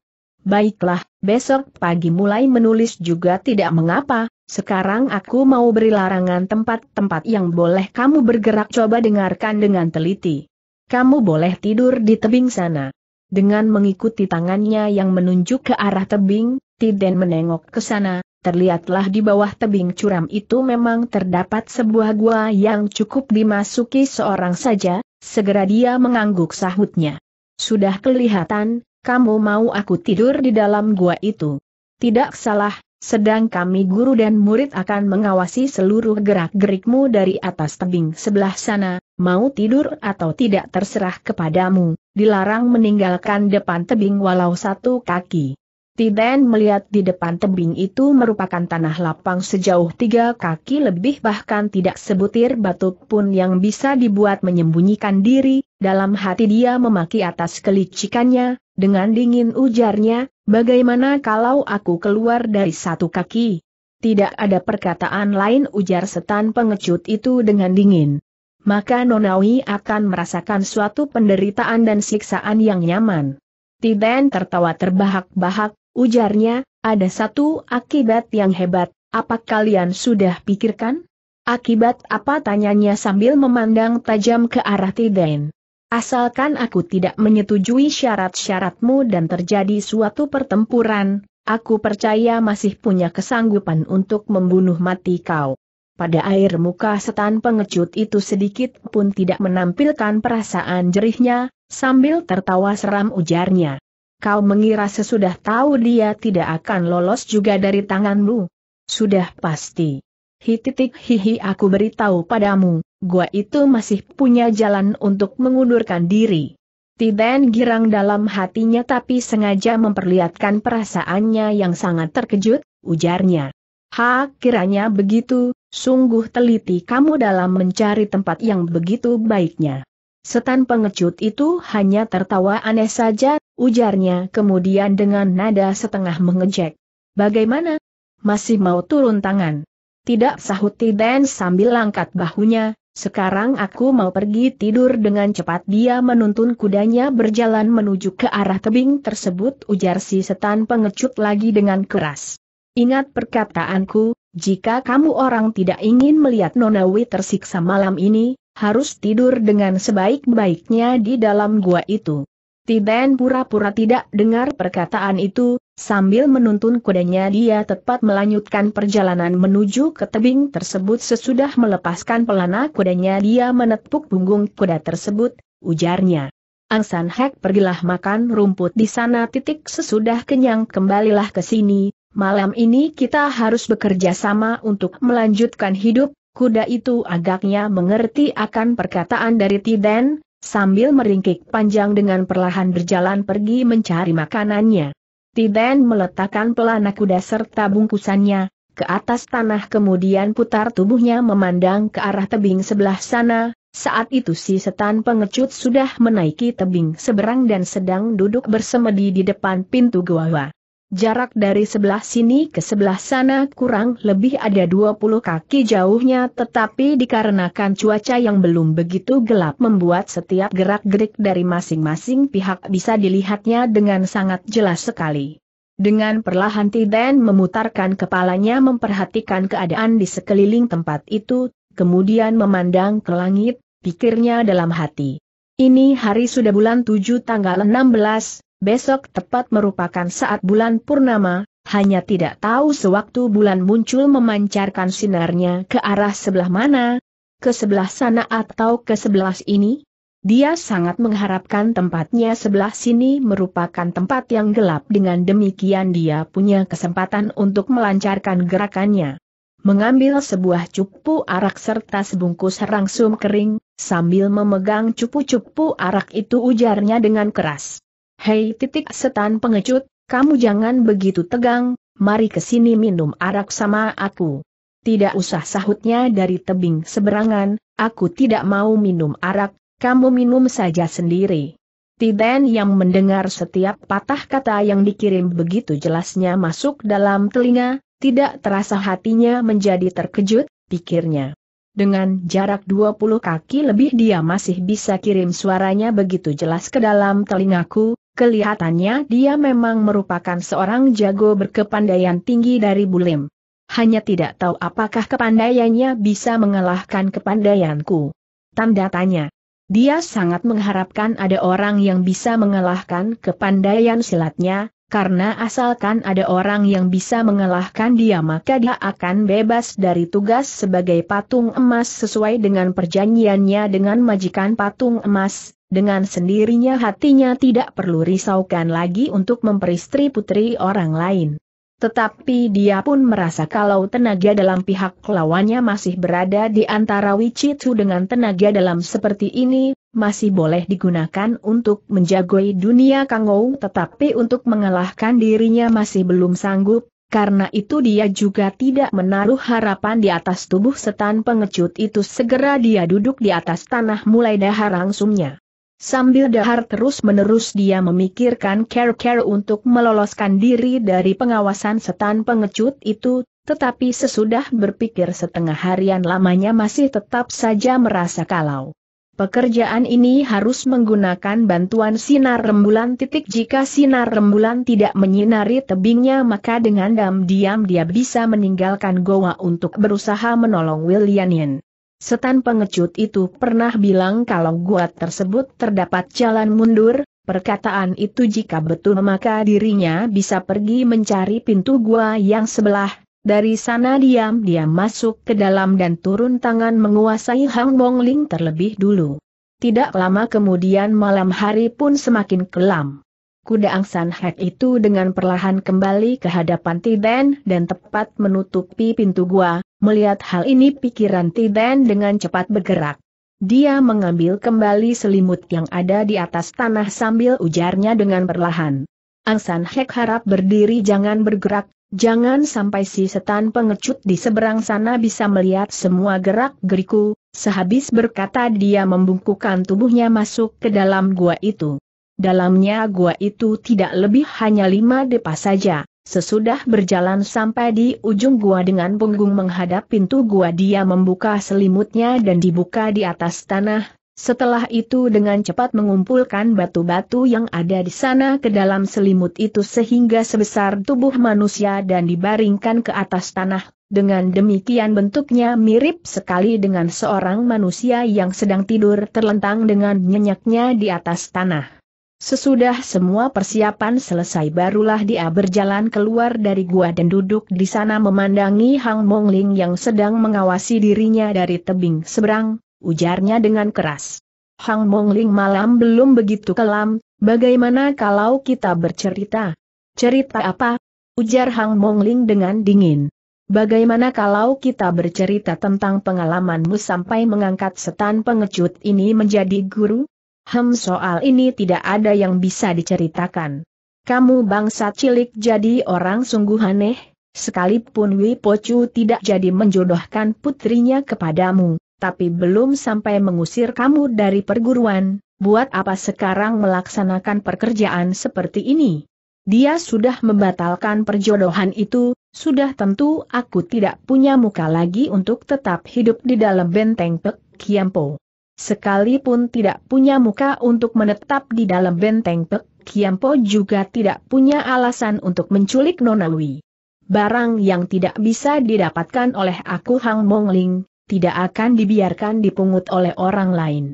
Baiklah, besok pagi mulai menulis juga tidak mengapa, sekarang aku mau beri larangan tempat-tempat yang boleh kamu bergerak coba dengarkan dengan teliti. Kamu boleh tidur di tebing sana. Dengan mengikuti tangannya yang menunjuk ke arah tebing, Tiden menengok ke sana, terlihatlah di bawah tebing curam itu memang terdapat sebuah gua yang cukup dimasuki seorang saja, segera dia mengangguk sahutnya. Sudah kelihatan, kamu mau aku tidur di dalam gua itu. Tidak salah, sedang kami guru dan murid akan mengawasi seluruh gerak-gerikmu dari atas tebing sebelah sana, mau tidur atau tidak terserah kepadamu, dilarang meninggalkan depan tebing walau satu kaki. Tiden melihat di depan tebing itu merupakan tanah lapang sejauh tiga kaki lebih bahkan tidak sebutir batu pun yang bisa dibuat menyembunyikan diri, dalam hati dia memaki atas kelicikannya, dengan dingin ujarnya, bagaimana kalau aku keluar dari satu kaki? Tidak ada perkataan lain ujar setan pengecut itu dengan dingin. Maka Nonawi akan merasakan suatu penderitaan dan siksaan yang nyaman. Tiden tertawa terbahak-bahak, ujarnya, ada satu akibat yang hebat, apa kalian sudah pikirkan? Akibat apa tanyanya sambil memandang tajam ke arah Tiden. Asalkan aku tidak menyetujui syarat-syaratmu dan terjadi suatu pertempuran, aku percaya masih punya kesanggupan untuk membunuh mati kau. Pada air muka setan pengecut itu sedikit pun tidak menampilkan perasaan jerihnya, sambil tertawa seram ujarnya. Kau mengira sesudah tahu dia tidak akan lolos juga dari tanganmu? Sudah pasti. Hi titik hihi aku beritahu padamu, gua itu masih punya jalan untuk mengundurkan diri. Tiden girang dalam hatinya tapi sengaja memperlihatkan perasaannya yang sangat terkejut, ujarnya. Ha, kiranya begitu, sungguh teliti kamu dalam mencari tempat yang begitu baiknya. Setan pengecut itu hanya tertawa aneh saja, ujarnya kemudian dengan nada setengah mengejek. Bagaimana? Masih mau turun tangan? Tidak sahut Tiden sambil angkat bahunya, sekarang aku mau pergi tidur dengan cepat dia menuntun kudanya berjalan menuju ke arah tebing tersebut ujar si setan pengecut lagi dengan keras. Ingat perkataanku, jika kamu orang tidak ingin melihat Nonawi tersiksa malam ini, harus tidur dengan sebaik-baiknya di dalam gua itu. Tiben pura-pura tidak dengar perkataan itu, sambil menuntun kudanya dia tepat melanjutkan perjalanan menuju ke tebing tersebut sesudah melepaskan pelana kudanya dia menepuk punggung kuda tersebut, ujarnya. Angsan Hek pergilah makan rumput di sana titik sesudah kenyang kembalilah ke sini, malam ini kita harus bekerja sama untuk melanjutkan hidup, kuda itu agaknya mengerti akan perkataan dari Tiden, sambil meringkik panjang dengan perlahan berjalan pergi mencari makanannya. Tiden meletakkan pelana kuda serta bungkusannya, ke atas tanah kemudian putar tubuhnya memandang ke arah tebing sebelah sana, saat itu si setan pengecut sudah menaiki tebing seberang dan sedang duduk bersemedi di depan pintu gua. Jarak dari sebelah sini ke sebelah sana kurang lebih ada 20 kaki jauhnya tetapi dikarenakan cuaca yang belum begitu gelap membuat setiap gerak-gerik dari masing-masing pihak bisa dilihatnya dengan sangat jelas sekali. Dengan perlahan Tiden memutarkan kepalanya memperhatikan keadaan di sekeliling tempat itu, kemudian memandang ke langit, pikirnya dalam hati. Ini hari sudah bulan 7 tanggal 16, besok tepat merupakan saat bulan purnama, hanya tidak tahu sewaktu bulan muncul memancarkan sinarnya ke arah sebelah mana, ke sebelah sana atau ke sebelah ini. Dia sangat mengharapkan tempatnya sebelah sini merupakan tempat yang gelap dengan demikian dia punya kesempatan untuk melancarkan gerakannya mengambil sebuah cupu arak serta sebungkus rangsum kering, sambil memegang cupu-cupu arak itu ujarnya dengan keras. Hei titik setan pengecut, kamu jangan begitu tegang, mari ke sini minum arak sama aku. Tidak usah sahutnya dari tebing seberangan, aku tidak mau minum arak, kamu minum saja sendiri. Tiden yang mendengar setiap patah kata yang dikirim begitu jelasnya masuk dalam telinga, tidak terasa hatinya menjadi terkejut, pikirnya. Dengan jarak 20 kaki lebih dia masih bisa kirim suaranya begitu jelas ke dalam telingaku, Kelihatannya dia memang merupakan seorang jago berkepandaian tinggi dari Bulim. Hanya tidak tahu apakah kepandaiannya bisa mengalahkan kepandaianku. Tanda tanya. Dia sangat mengharapkan ada orang yang bisa mengalahkan kepandaian silatnya, karena asalkan ada orang yang bisa mengalahkan dia maka dia akan bebas dari tugas sebagai patung emas sesuai dengan perjanjiannya dengan majikan patung emas, dengan sendirinya hatinya tidak perlu risaukan lagi untuk memperistri putri orang lain. Tetapi dia pun merasa kalau tenaga dalam pihak lawannya masih berada di antara Wichitsu dengan tenaga dalam seperti ini, masih boleh digunakan untuk menjagoi dunia Kangou tetapi untuk mengalahkan dirinya masih belum sanggup, karena itu dia juga tidak menaruh harapan di atas tubuh setan pengecut itu segera dia duduk di atas tanah mulai dahar langsungnya. Sambil dahar terus-menerus dia memikirkan care-care untuk meloloskan diri dari pengawasan setan pengecut itu, tetapi sesudah berpikir setengah harian lamanya masih tetap saja merasa kalau. Pekerjaan ini harus menggunakan bantuan sinar rembulan titik jika sinar rembulan tidak menyinari tebingnya maka dengan diam diam dia bisa meninggalkan Goa untuk berusaha menolong Williamin. Setan pengecut itu pernah bilang kalau gua tersebut terdapat jalan mundur, perkataan itu jika betul maka dirinya bisa pergi mencari pintu gua yang sebelah, dari sana diam-diam masuk ke dalam dan turun tangan menguasai Hang Ling terlebih dulu. Tidak lama kemudian malam hari pun semakin kelam. Kuda Angsan Hek itu dengan perlahan kembali ke hadapan Tiden dan tepat menutupi pintu gua, Melihat hal ini pikiran Tiden dengan cepat bergerak. Dia mengambil kembali selimut yang ada di atas tanah sambil ujarnya dengan perlahan. Angsan Hek harap berdiri jangan bergerak, jangan sampai si setan pengecut di seberang sana bisa melihat semua gerak-geriku, sehabis berkata dia membungkukan tubuhnya masuk ke dalam gua itu. Dalamnya gua itu tidak lebih hanya lima depa saja. Sesudah berjalan sampai di ujung gua dengan punggung menghadap pintu gua dia membuka selimutnya dan dibuka di atas tanah, setelah itu dengan cepat mengumpulkan batu-batu yang ada di sana ke dalam selimut itu sehingga sebesar tubuh manusia dan dibaringkan ke atas tanah, dengan demikian bentuknya mirip sekali dengan seorang manusia yang sedang tidur terlentang dengan nyenyaknya di atas tanah. Sesudah semua persiapan selesai barulah dia berjalan keluar dari gua dan duduk di sana memandangi Hang Mongling yang sedang mengawasi dirinya dari tebing seberang, ujarnya dengan keras. Hang Mongling malam belum begitu kelam, bagaimana kalau kita bercerita? Cerita apa? Ujar Hang Mongling dengan dingin. Bagaimana kalau kita bercerita tentang pengalamanmu sampai mengangkat setan pengecut ini menjadi guru? Hem soal ini tidak ada yang bisa diceritakan. Kamu bangsa cilik jadi orang sungguh aneh, sekalipun Wipocu tidak jadi menjodohkan putrinya kepadamu, tapi belum sampai mengusir kamu dari perguruan, buat apa sekarang melaksanakan pekerjaan seperti ini? Dia sudah membatalkan perjodohan itu, sudah tentu aku tidak punya muka lagi untuk tetap hidup di dalam benteng Pek Kiampo. Sekalipun tidak punya muka untuk menetap di dalam benteng Pek, Kiampo juga tidak punya alasan untuk menculik Nonawi. Barang yang tidak bisa didapatkan oleh aku Hang Mong Ling, tidak akan dibiarkan dipungut oleh orang lain.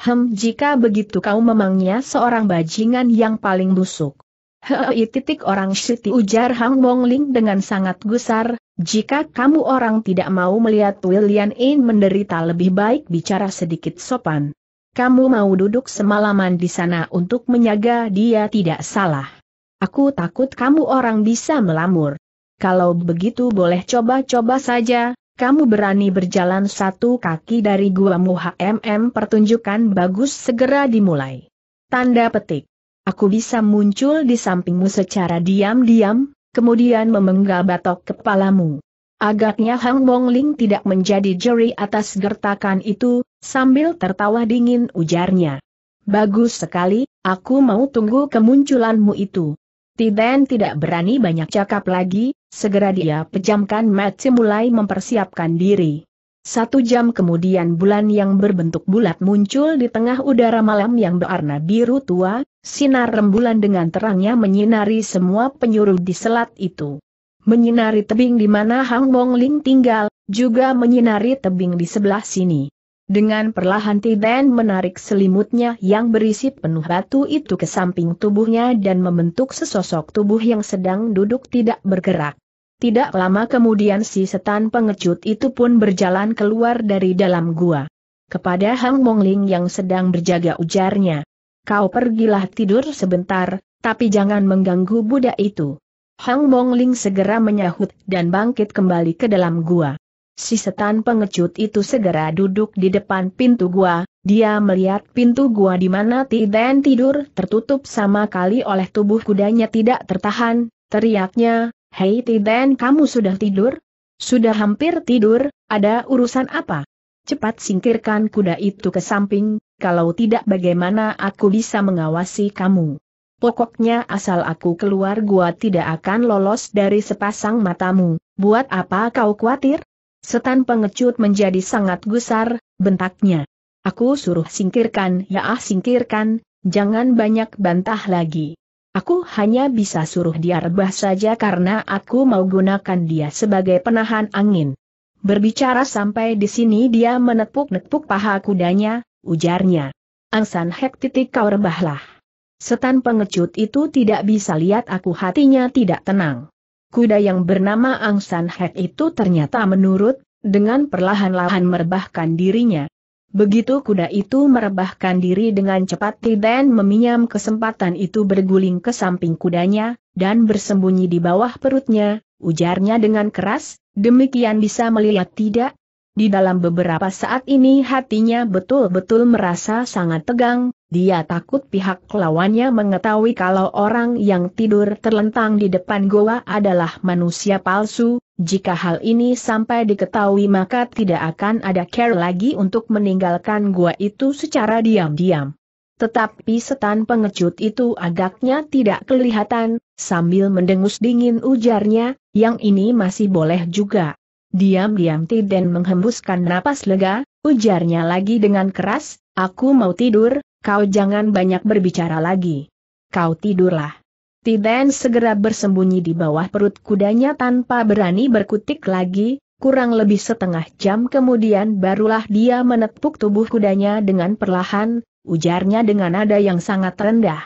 Hem jika begitu kau memangnya seorang bajingan yang paling busuk. Hei titik orang Siti ujar Hang Mong Ling dengan sangat gusar, jika kamu orang tidak mau melihat William In menderita lebih baik bicara sedikit sopan. Kamu mau duduk semalaman di sana untuk menjaga dia tidak salah. Aku takut kamu orang bisa melamur. Kalau begitu boleh coba-coba saja, kamu berani berjalan satu kaki dari guamu HMM pertunjukan bagus segera dimulai. Tanda petik. Aku bisa muncul di sampingmu secara diam-diam, kemudian memenggal batok kepalamu. Agaknya Hang Bong Ling tidak menjadi juri atas gertakan itu, sambil tertawa dingin ujarnya. Bagus sekali, aku mau tunggu kemunculanmu itu. Tiden tidak berani banyak cakap lagi, segera dia pejamkan mata mulai mempersiapkan diri. Satu jam kemudian bulan yang berbentuk bulat muncul di tengah udara malam yang berwarna biru tua, Sinar rembulan dengan terangnya menyinari semua penyuruh di selat itu. Menyinari tebing di mana Hang Mong Ling tinggal, juga menyinari tebing di sebelah sini. Dengan perlahan Dan menarik selimutnya yang berisi penuh batu itu ke samping tubuhnya dan membentuk sesosok tubuh yang sedang duduk tidak bergerak. Tidak lama kemudian si setan pengecut itu pun berjalan keluar dari dalam gua. Kepada Hang Mongling yang sedang berjaga ujarnya, kau pergilah tidur sebentar, tapi jangan mengganggu budak itu. Hang Mongling segera menyahut dan bangkit kembali ke dalam gua. Si setan pengecut itu segera duduk di depan pintu gua, dia melihat pintu gua di mana Tiden tidur tertutup sama kali oleh tubuh kudanya tidak tertahan, teriaknya, Hei Tiden kamu sudah tidur? Sudah hampir tidur, ada urusan apa? Cepat singkirkan kuda itu ke samping, kalau tidak bagaimana aku bisa mengawasi kamu? Pokoknya asal aku keluar gua tidak akan lolos dari sepasang matamu, buat apa kau khawatir? Setan pengecut menjadi sangat gusar, bentaknya. Aku suruh singkirkan, ya ah singkirkan, jangan banyak bantah lagi. Aku hanya bisa suruh dia rebah saja karena aku mau gunakan dia sebagai penahan angin. Berbicara sampai di sini dia menepuk-nepuk paha kudanya, ujarnya. Angsan Hek titik kau rebahlah. Setan pengecut itu tidak bisa lihat aku hatinya tidak tenang. Kuda yang bernama Angsan Hek itu ternyata menurut, dengan perlahan-lahan merebahkan dirinya. Begitu kuda itu merebahkan diri dengan cepat Tiden meminjam kesempatan itu berguling ke samping kudanya, dan bersembunyi di bawah perutnya, ujarnya dengan keras, demikian bisa melihat tidak, di dalam beberapa saat ini hatinya betul-betul merasa sangat tegang, dia takut pihak lawannya mengetahui kalau orang yang tidur terlentang di depan goa adalah manusia palsu, jika hal ini sampai diketahui maka tidak akan ada care lagi untuk meninggalkan gua itu secara diam-diam. Tetapi setan pengecut itu agaknya tidak kelihatan, sambil mendengus dingin ujarnya, yang ini masih boleh juga. Diam-diam Tiden menghembuskan napas lega, ujarnya lagi dengan keras, aku mau tidur, kau jangan banyak berbicara lagi. Kau tidurlah. Tiden segera bersembunyi di bawah perut kudanya tanpa berani berkutik lagi, kurang lebih setengah jam kemudian barulah dia menepuk tubuh kudanya dengan perlahan, ujarnya dengan nada yang sangat rendah.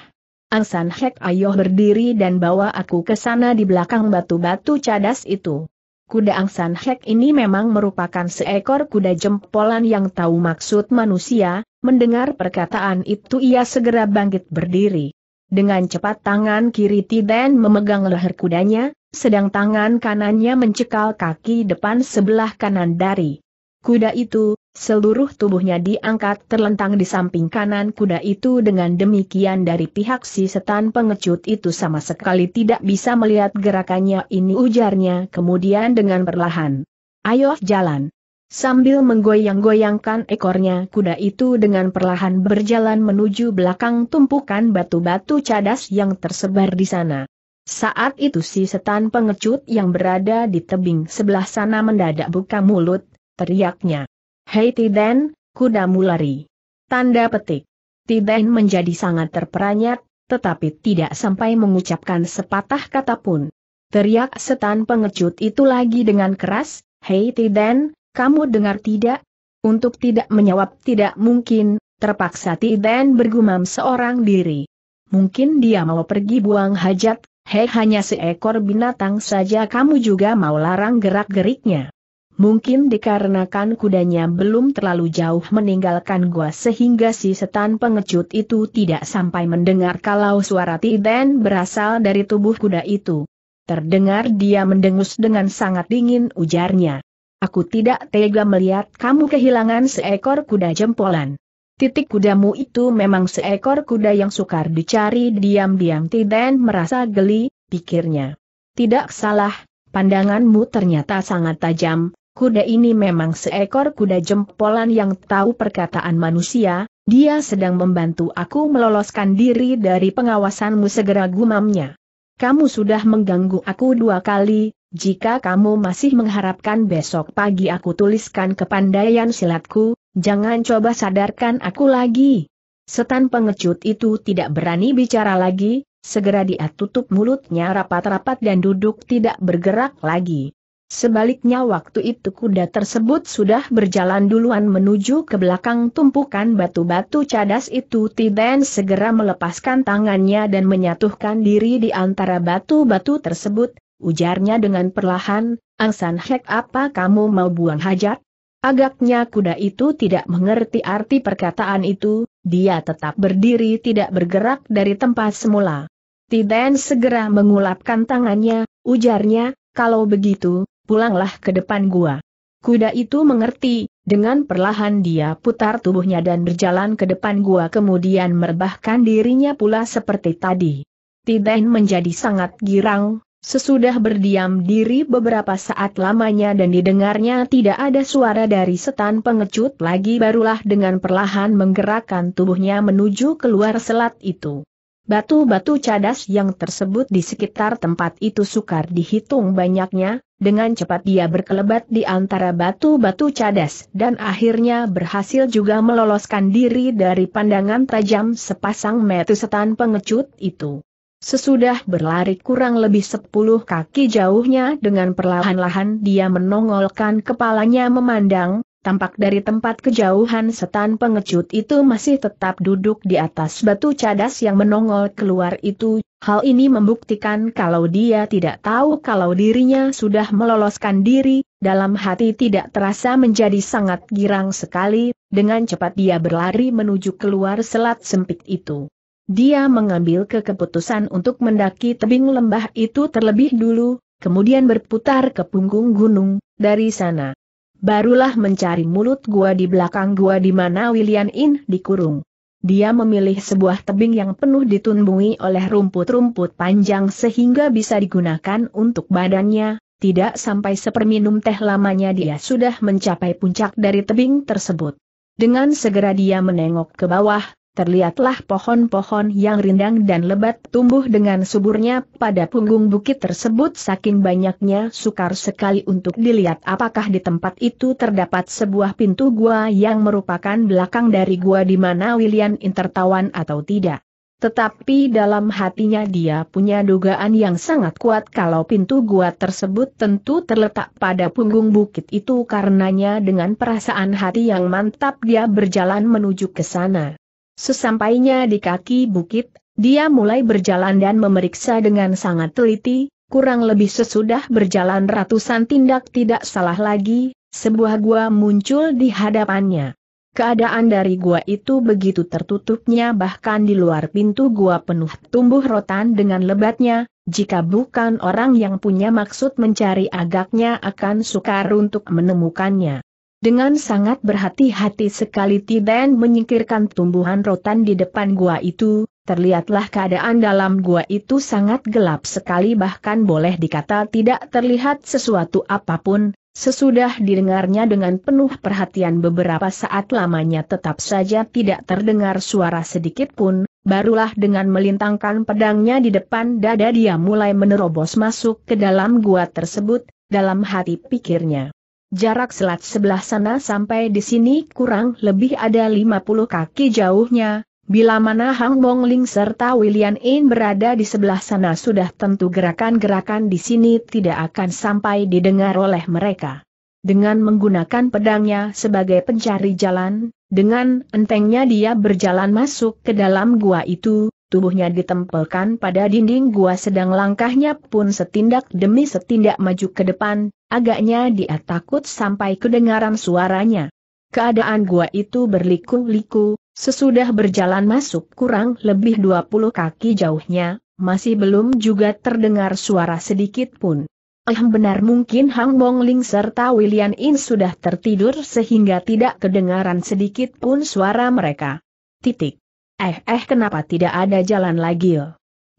Angsan Hek ayo berdiri dan bawa aku ke sana di belakang batu-batu cadas itu. Kuda Angsan Hek ini memang merupakan seekor kuda jempolan yang tahu maksud manusia, mendengar perkataan itu ia segera bangkit berdiri. Dengan cepat tangan kiri Tiden memegang leher kudanya, sedang tangan kanannya mencekal kaki depan sebelah kanan dari. Kuda itu, Seluruh tubuhnya diangkat terlentang di samping kanan kuda itu dengan demikian dari pihak si setan pengecut itu sama sekali tidak bisa melihat gerakannya ini ujarnya kemudian dengan perlahan. Ayo jalan. Sambil menggoyang-goyangkan ekornya kuda itu dengan perlahan berjalan menuju belakang tumpukan batu-batu cadas yang tersebar di sana. Saat itu si setan pengecut yang berada di tebing sebelah sana mendadak buka mulut, teriaknya. Hei Tiden, kuda mulari. Tanda petik. Tiden menjadi sangat terperanjat, tetapi tidak sampai mengucapkan sepatah kata pun. Teriak setan pengecut itu lagi dengan keras, Hei Tiden, kamu dengar tidak? Untuk tidak menjawab tidak mungkin, terpaksa Tiden bergumam seorang diri. Mungkin dia mau pergi buang hajat, Hei hanya seekor binatang saja kamu juga mau larang gerak-geriknya. Mungkin dikarenakan kudanya belum terlalu jauh meninggalkan gua sehingga si setan pengecut itu tidak sampai mendengar kalau suara Tiden berasal dari tubuh kuda itu. Terdengar dia mendengus dengan sangat dingin ujarnya. Aku tidak tega melihat kamu kehilangan seekor kuda jempolan. Titik kudamu itu memang seekor kuda yang sukar dicari diam-diam Tiden merasa geli, pikirnya. Tidak salah, pandanganmu ternyata sangat tajam, Kuda ini memang seekor kuda jempolan yang tahu perkataan manusia, dia sedang membantu aku meloloskan diri dari pengawasanmu segera gumamnya. Kamu sudah mengganggu aku dua kali, jika kamu masih mengharapkan besok pagi aku tuliskan kepandaian silatku, jangan coba sadarkan aku lagi. Setan pengecut itu tidak berani bicara lagi, segera dia tutup mulutnya rapat-rapat dan duduk tidak bergerak lagi. Sebaliknya waktu itu kuda tersebut sudah berjalan duluan menuju ke belakang tumpukan batu-batu cadas itu Tiden segera melepaskan tangannya dan menyatuhkan diri di antara batu-batu tersebut, ujarnya dengan perlahan, Angsan Hek apa kamu mau buang hajat? Agaknya kuda itu tidak mengerti arti perkataan itu, dia tetap berdiri tidak bergerak dari tempat semula. Tiden segera mengulapkan tangannya, ujarnya, kalau begitu, pulanglah ke depan gua. Kuda itu mengerti, dengan perlahan dia putar tubuhnya dan berjalan ke depan gua kemudian merebahkan dirinya pula seperti tadi. Tiden menjadi sangat girang, sesudah berdiam diri beberapa saat lamanya dan didengarnya tidak ada suara dari setan pengecut lagi barulah dengan perlahan menggerakkan tubuhnya menuju keluar selat itu. Batu-batu cadas yang tersebut di sekitar tempat itu sukar dihitung banyaknya, dengan cepat dia berkelebat di antara batu-batu cadas dan akhirnya berhasil juga meloloskan diri dari pandangan tajam sepasang metu setan pengecut itu. Sesudah berlari kurang lebih sepuluh kaki jauhnya dengan perlahan-lahan dia menongolkan kepalanya memandang, tampak dari tempat kejauhan setan pengecut itu masih tetap duduk di atas batu cadas yang menongol keluar itu, Hal ini membuktikan kalau dia tidak tahu kalau dirinya sudah meloloskan diri, dalam hati tidak terasa menjadi sangat girang sekali, dengan cepat dia berlari menuju keluar selat sempit itu. Dia mengambil kekeputusan untuk mendaki tebing lembah itu terlebih dulu, kemudian berputar ke punggung gunung, dari sana. Barulah mencari mulut gua di belakang gua di mana William In dikurung. Dia memilih sebuah tebing yang penuh ditumbuhi oleh rumput-rumput panjang sehingga bisa digunakan untuk badannya, tidak sampai seperminum teh lamanya dia sudah mencapai puncak dari tebing tersebut. Dengan segera dia menengok ke bawah, terlihatlah pohon-pohon yang rindang dan lebat tumbuh dengan suburnya pada punggung bukit tersebut saking banyaknya sukar sekali untuk dilihat apakah di tempat itu terdapat sebuah pintu gua yang merupakan belakang dari gua di mana William tertawan atau tidak. Tetapi dalam hatinya dia punya dugaan yang sangat kuat kalau pintu gua tersebut tentu terletak pada punggung bukit itu karenanya dengan perasaan hati yang mantap dia berjalan menuju ke sana. Sesampainya di kaki bukit, dia mulai berjalan dan memeriksa dengan sangat teliti, kurang lebih sesudah berjalan ratusan tindak tidak salah lagi, sebuah gua muncul di hadapannya. Keadaan dari gua itu begitu tertutupnya bahkan di luar pintu gua penuh tumbuh rotan dengan lebatnya, jika bukan orang yang punya maksud mencari agaknya akan sukar untuk menemukannya. Dengan sangat berhati-hati sekali Tiden menyingkirkan tumbuhan rotan di depan gua itu, terlihatlah keadaan dalam gua itu sangat gelap sekali bahkan boleh dikata tidak terlihat sesuatu apapun, Sesudah didengarnya dengan penuh perhatian beberapa saat lamanya tetap saja tidak terdengar suara sedikit pun, barulah dengan melintangkan pedangnya di depan dada dia mulai menerobos masuk ke dalam gua tersebut, dalam hati pikirnya. Jarak selat sebelah sana sampai di sini kurang lebih ada 50 kaki jauhnya, bila mana Hang Bong Ling serta William In berada di sebelah sana sudah tentu gerakan-gerakan di sini tidak akan sampai didengar oleh mereka. Dengan menggunakan pedangnya sebagai pencari jalan, dengan entengnya dia berjalan masuk ke dalam gua itu, tubuhnya ditempelkan pada dinding gua sedang langkahnya pun setindak demi setindak maju ke depan, Agaknya dia takut sampai kedengaran suaranya. Keadaan gua itu berliku-liku, sesudah berjalan masuk kurang lebih 20 kaki jauhnya, masih belum juga terdengar suara sedikit pun. Eh benar mungkin Hang Bong Ling serta William In sudah tertidur sehingga tidak kedengaran sedikit pun suara mereka. Titik. Eh eh kenapa tidak ada jalan lagi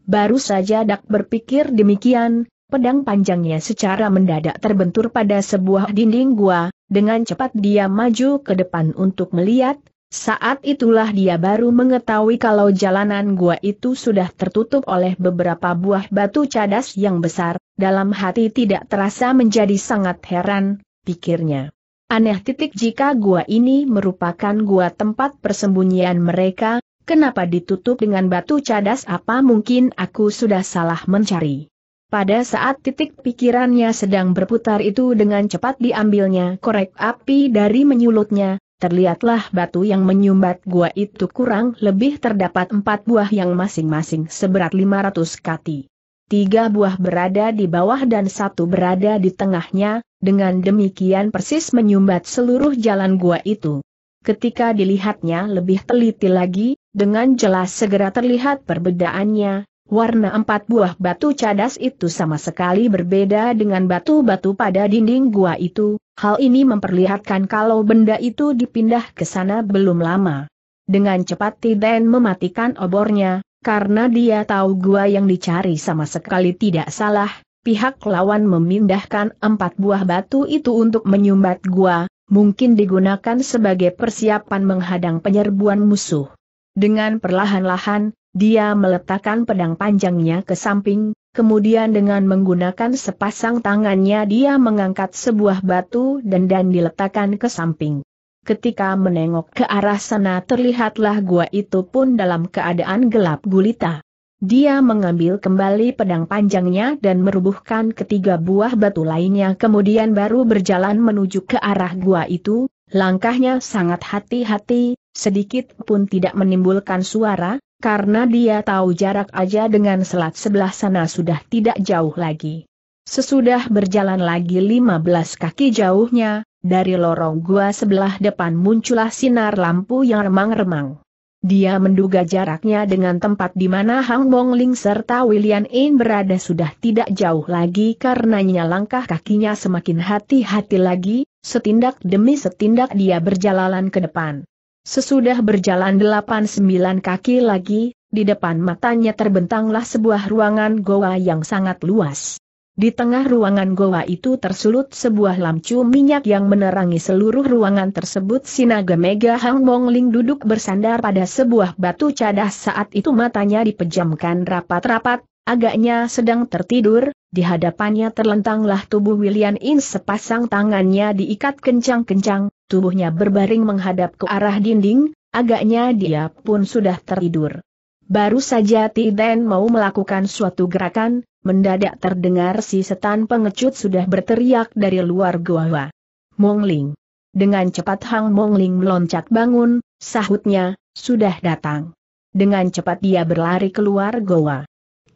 Baru saja Dak berpikir demikian, pedang panjangnya secara mendadak terbentur pada sebuah dinding gua, dengan cepat dia maju ke depan untuk melihat, saat itulah dia baru mengetahui kalau jalanan gua itu sudah tertutup oleh beberapa buah batu cadas yang besar, dalam hati tidak terasa menjadi sangat heran, pikirnya. Aneh titik jika gua ini merupakan gua tempat persembunyian mereka, kenapa ditutup dengan batu cadas apa mungkin aku sudah salah mencari. Pada saat titik pikirannya sedang berputar itu dengan cepat diambilnya korek api dari menyulutnya, terlihatlah batu yang menyumbat gua itu kurang lebih terdapat empat buah yang masing-masing seberat 500 kati. Tiga buah berada di bawah dan satu berada di tengahnya, dengan demikian persis menyumbat seluruh jalan gua itu. Ketika dilihatnya lebih teliti lagi, dengan jelas segera terlihat perbedaannya, Warna empat buah batu cadas itu sama sekali berbeda dengan batu-batu pada dinding gua itu, hal ini memperlihatkan kalau benda itu dipindah ke sana belum lama. Dengan cepat Tiden mematikan obornya, karena dia tahu gua yang dicari sama sekali tidak salah, pihak lawan memindahkan empat buah batu itu untuk menyumbat gua, mungkin digunakan sebagai persiapan menghadang penyerbuan musuh. Dengan perlahan-lahan, dia meletakkan pedang panjangnya ke samping, kemudian dengan menggunakan sepasang tangannya dia mengangkat sebuah batu dan dan diletakkan ke samping. Ketika menengok ke arah sana terlihatlah gua itu pun dalam keadaan gelap gulita. Dia mengambil kembali pedang panjangnya dan merubuhkan ketiga buah batu lainnya kemudian baru berjalan menuju ke arah gua itu, langkahnya sangat hati-hati, sedikit pun tidak menimbulkan suara, karena dia tahu jarak aja dengan selat sebelah sana sudah tidak jauh lagi. Sesudah berjalan lagi 15 kaki jauhnya, dari lorong gua sebelah depan muncullah sinar lampu yang remang-remang. Dia menduga jaraknya dengan tempat di mana Hang Bong Ling serta William In berada sudah tidak jauh lagi karenanya langkah kakinya semakin hati-hati lagi, setindak demi setindak dia berjalan ke depan. Sesudah berjalan delapan sembilan kaki lagi, di depan matanya terbentanglah sebuah ruangan goa yang sangat luas. Di tengah ruangan goa itu tersulut sebuah lampu minyak yang menerangi seluruh ruangan tersebut Sinaga Mega Hang Ling duduk bersandar pada sebuah batu cadas saat itu matanya dipejamkan rapat-rapat, agaknya sedang tertidur, di hadapannya terlentanglah tubuh William In sepasang tangannya diikat kencang-kencang, tubuhnya berbaring menghadap ke arah dinding, agaknya dia pun sudah tertidur. Baru saja Tiden mau melakukan suatu gerakan, mendadak terdengar si setan pengecut sudah berteriak dari luar gua. Mongling. Dengan cepat Hang Mongling meloncat bangun, sahutnya, sudah datang. Dengan cepat dia berlari keluar goa.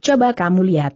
Coba kamu lihat.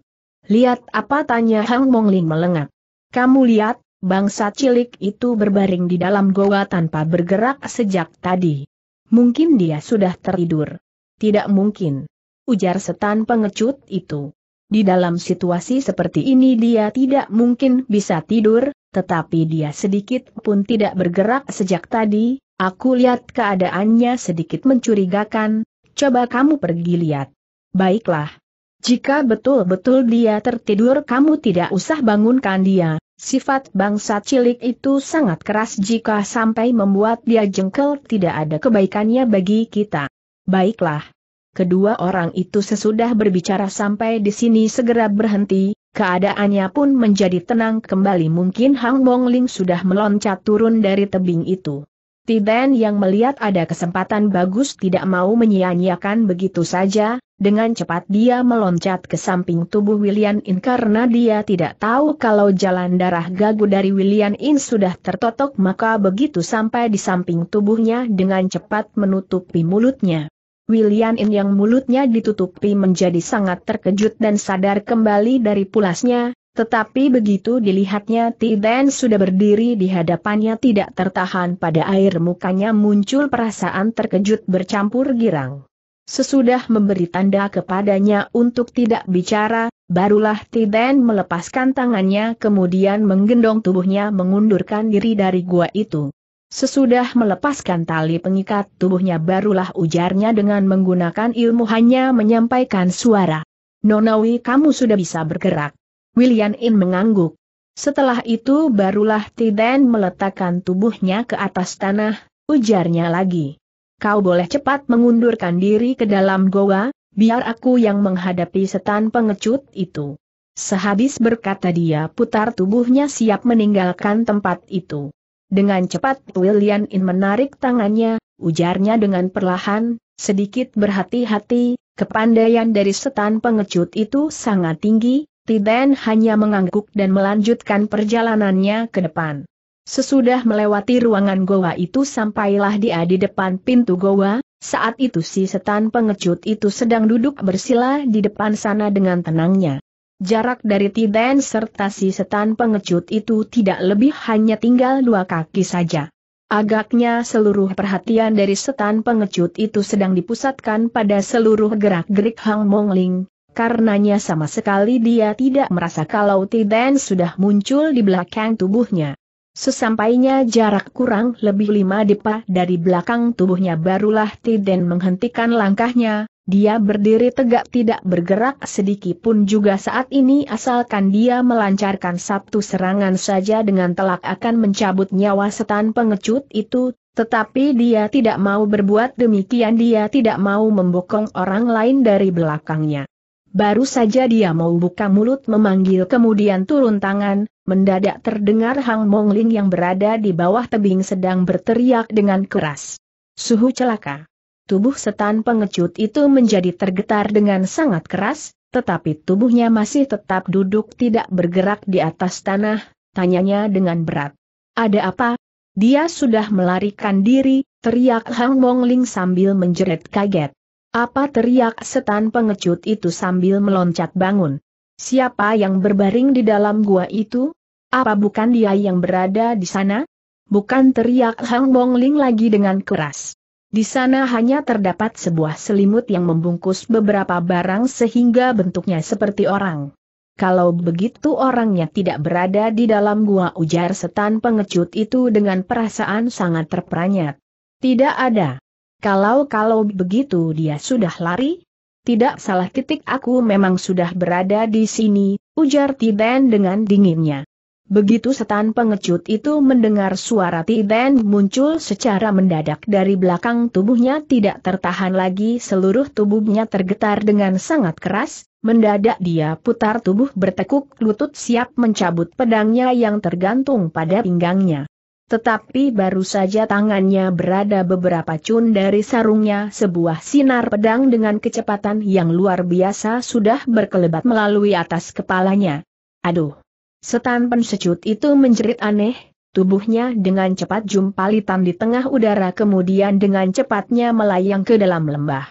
Lihat apa tanya Hang Mongling melengak. Kamu lihat, bangsa cilik itu berbaring di dalam goa tanpa bergerak sejak tadi. Mungkin dia sudah tertidur. Tidak mungkin. Ujar setan pengecut itu. Di dalam situasi seperti ini dia tidak mungkin bisa tidur, tetapi dia sedikit pun tidak bergerak sejak tadi, aku lihat keadaannya sedikit mencurigakan, coba kamu pergi lihat. Baiklah. Jika betul-betul dia tertidur kamu tidak usah bangunkan dia, Sifat bangsa cilik itu sangat keras jika sampai membuat dia jengkel tidak ada kebaikannya bagi kita. Baiklah. Kedua orang itu sesudah berbicara sampai di sini segera berhenti, keadaannya pun menjadi tenang kembali mungkin Hang Ling sudah meloncat turun dari tebing itu. Tiben yang melihat ada kesempatan bagus tidak mau menyia-nyiakan begitu saja, dengan cepat dia meloncat ke samping tubuh William In karena dia tidak tahu kalau jalan darah gagu dari William In sudah tertotok maka begitu sampai di samping tubuhnya dengan cepat menutupi mulutnya. William In yang mulutnya ditutupi menjadi sangat terkejut dan sadar kembali dari pulasnya, tetapi begitu dilihatnya Tiden sudah berdiri di hadapannya tidak tertahan pada air mukanya muncul perasaan terkejut bercampur girang. Sesudah memberi tanda kepadanya untuk tidak bicara, barulah Tiden melepaskan tangannya kemudian menggendong tubuhnya mengundurkan diri dari gua itu. Sesudah melepaskan tali pengikat tubuhnya barulah ujarnya dengan menggunakan ilmu hanya menyampaikan suara. Nonawi kamu sudah bisa bergerak. William In mengangguk. Setelah itu barulah Tiden meletakkan tubuhnya ke atas tanah, ujarnya lagi. Kau boleh cepat mengundurkan diri ke dalam goa, biar aku yang menghadapi setan pengecut itu. Sehabis berkata dia putar tubuhnya siap meninggalkan tempat itu. Dengan cepat William In menarik tangannya, ujarnya dengan perlahan, sedikit berhati-hati, kepandaian dari setan pengecut itu sangat tinggi, Tiden hanya mengangguk dan melanjutkan perjalanannya ke depan. Sesudah melewati ruangan goa itu sampailah dia di depan pintu goa, saat itu si setan pengecut itu sedang duduk bersila di depan sana dengan tenangnya. Jarak dari Tiden serta si setan pengecut itu tidak lebih hanya tinggal dua kaki saja. Agaknya seluruh perhatian dari setan pengecut itu sedang dipusatkan pada seluruh gerak-gerik Hang Mongling, Karenanya sama sekali dia tidak merasa kalau Tiden sudah muncul di belakang tubuhnya. Sesampainya jarak kurang lebih lima depa dari belakang tubuhnya barulah Tiden menghentikan langkahnya, dia berdiri tegak tidak bergerak sedikit pun juga saat ini asalkan dia melancarkan satu serangan saja dengan telak akan mencabut nyawa setan pengecut itu, tetapi dia tidak mau berbuat demikian dia tidak mau membokong orang lain dari belakangnya. Baru saja dia mau buka mulut memanggil kemudian turun tangan, mendadak terdengar Hang Mong Ling yang berada di bawah tebing sedang berteriak dengan keras. Suhu celaka. Tubuh setan pengecut itu menjadi tergetar dengan sangat keras, tetapi tubuhnya masih tetap duduk tidak bergerak di atas tanah, tanyanya dengan berat. Ada apa? Dia sudah melarikan diri, teriak Hang Mong Ling sambil menjerit kaget. Apa teriak setan pengecut itu sambil meloncat bangun? Siapa yang berbaring di dalam gua itu? Apa bukan dia yang berada di sana? Bukan teriak Hang Bongling lagi dengan keras. Di sana hanya terdapat sebuah selimut yang membungkus beberapa barang sehingga bentuknya seperti orang. Kalau begitu orangnya tidak berada di dalam gua ujar setan pengecut itu dengan perasaan sangat terperanjat. Tidak ada. Kalau-kalau begitu dia sudah lari? Tidak salah titik aku memang sudah berada di sini, ujar Tiden dengan dinginnya. Begitu setan pengecut itu mendengar suara Tiden muncul secara mendadak dari belakang tubuhnya tidak tertahan lagi seluruh tubuhnya tergetar dengan sangat keras, mendadak dia putar tubuh bertekuk lutut siap mencabut pedangnya yang tergantung pada pinggangnya. Tetapi baru saja tangannya berada beberapa cun dari sarungnya sebuah sinar pedang dengan kecepatan yang luar biasa sudah berkelebat melalui atas kepalanya. Aduh! Setan pensecut itu menjerit aneh, tubuhnya dengan cepat jumpalitan di tengah udara kemudian dengan cepatnya melayang ke dalam lembah.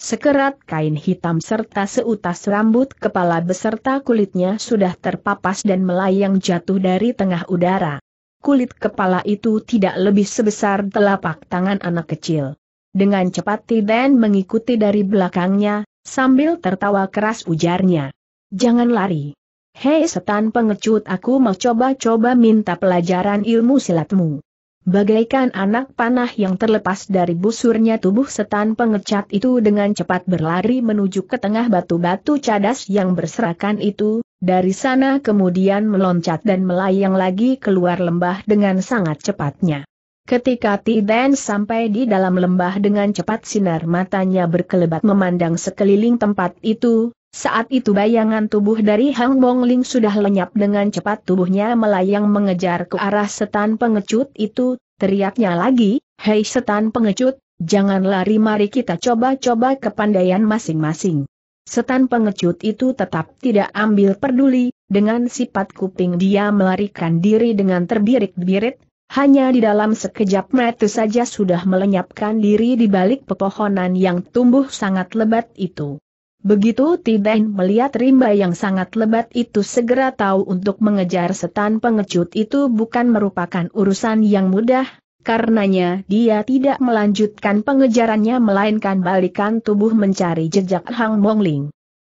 Sekerat kain hitam serta seutas rambut kepala beserta kulitnya sudah terpapas dan melayang jatuh dari tengah udara kulit kepala itu tidak lebih sebesar telapak tangan anak kecil. Dengan cepat Tiden mengikuti dari belakangnya, sambil tertawa keras ujarnya. Jangan lari. Hei setan pengecut aku mau coba-coba minta pelajaran ilmu silatmu. Bagaikan anak panah yang terlepas dari busurnya tubuh setan pengecat itu dengan cepat berlari menuju ke tengah batu-batu cadas yang berserakan itu, dari sana kemudian meloncat dan melayang lagi keluar lembah dengan sangat cepatnya. Ketika Tiden sampai di dalam lembah dengan cepat sinar matanya berkelebat memandang sekeliling tempat itu, saat itu bayangan tubuh dari Hang Bongling sudah lenyap dengan cepat tubuhnya melayang mengejar ke arah setan pengecut itu, teriaknya lagi, Hei setan pengecut, jangan lari mari kita coba-coba kepandaian masing-masing. Setan pengecut itu tetap tidak ambil peduli, dengan sifat kuping dia melarikan diri dengan terbirit-birit, hanya di dalam sekejap mata saja sudah melenyapkan diri di balik pepohonan yang tumbuh sangat lebat itu. Begitu Tiden melihat rimba yang sangat lebat itu segera tahu untuk mengejar setan pengecut itu bukan merupakan urusan yang mudah, Karenanya dia tidak melanjutkan pengejarannya melainkan balikan tubuh mencari jejak Hang Mongling.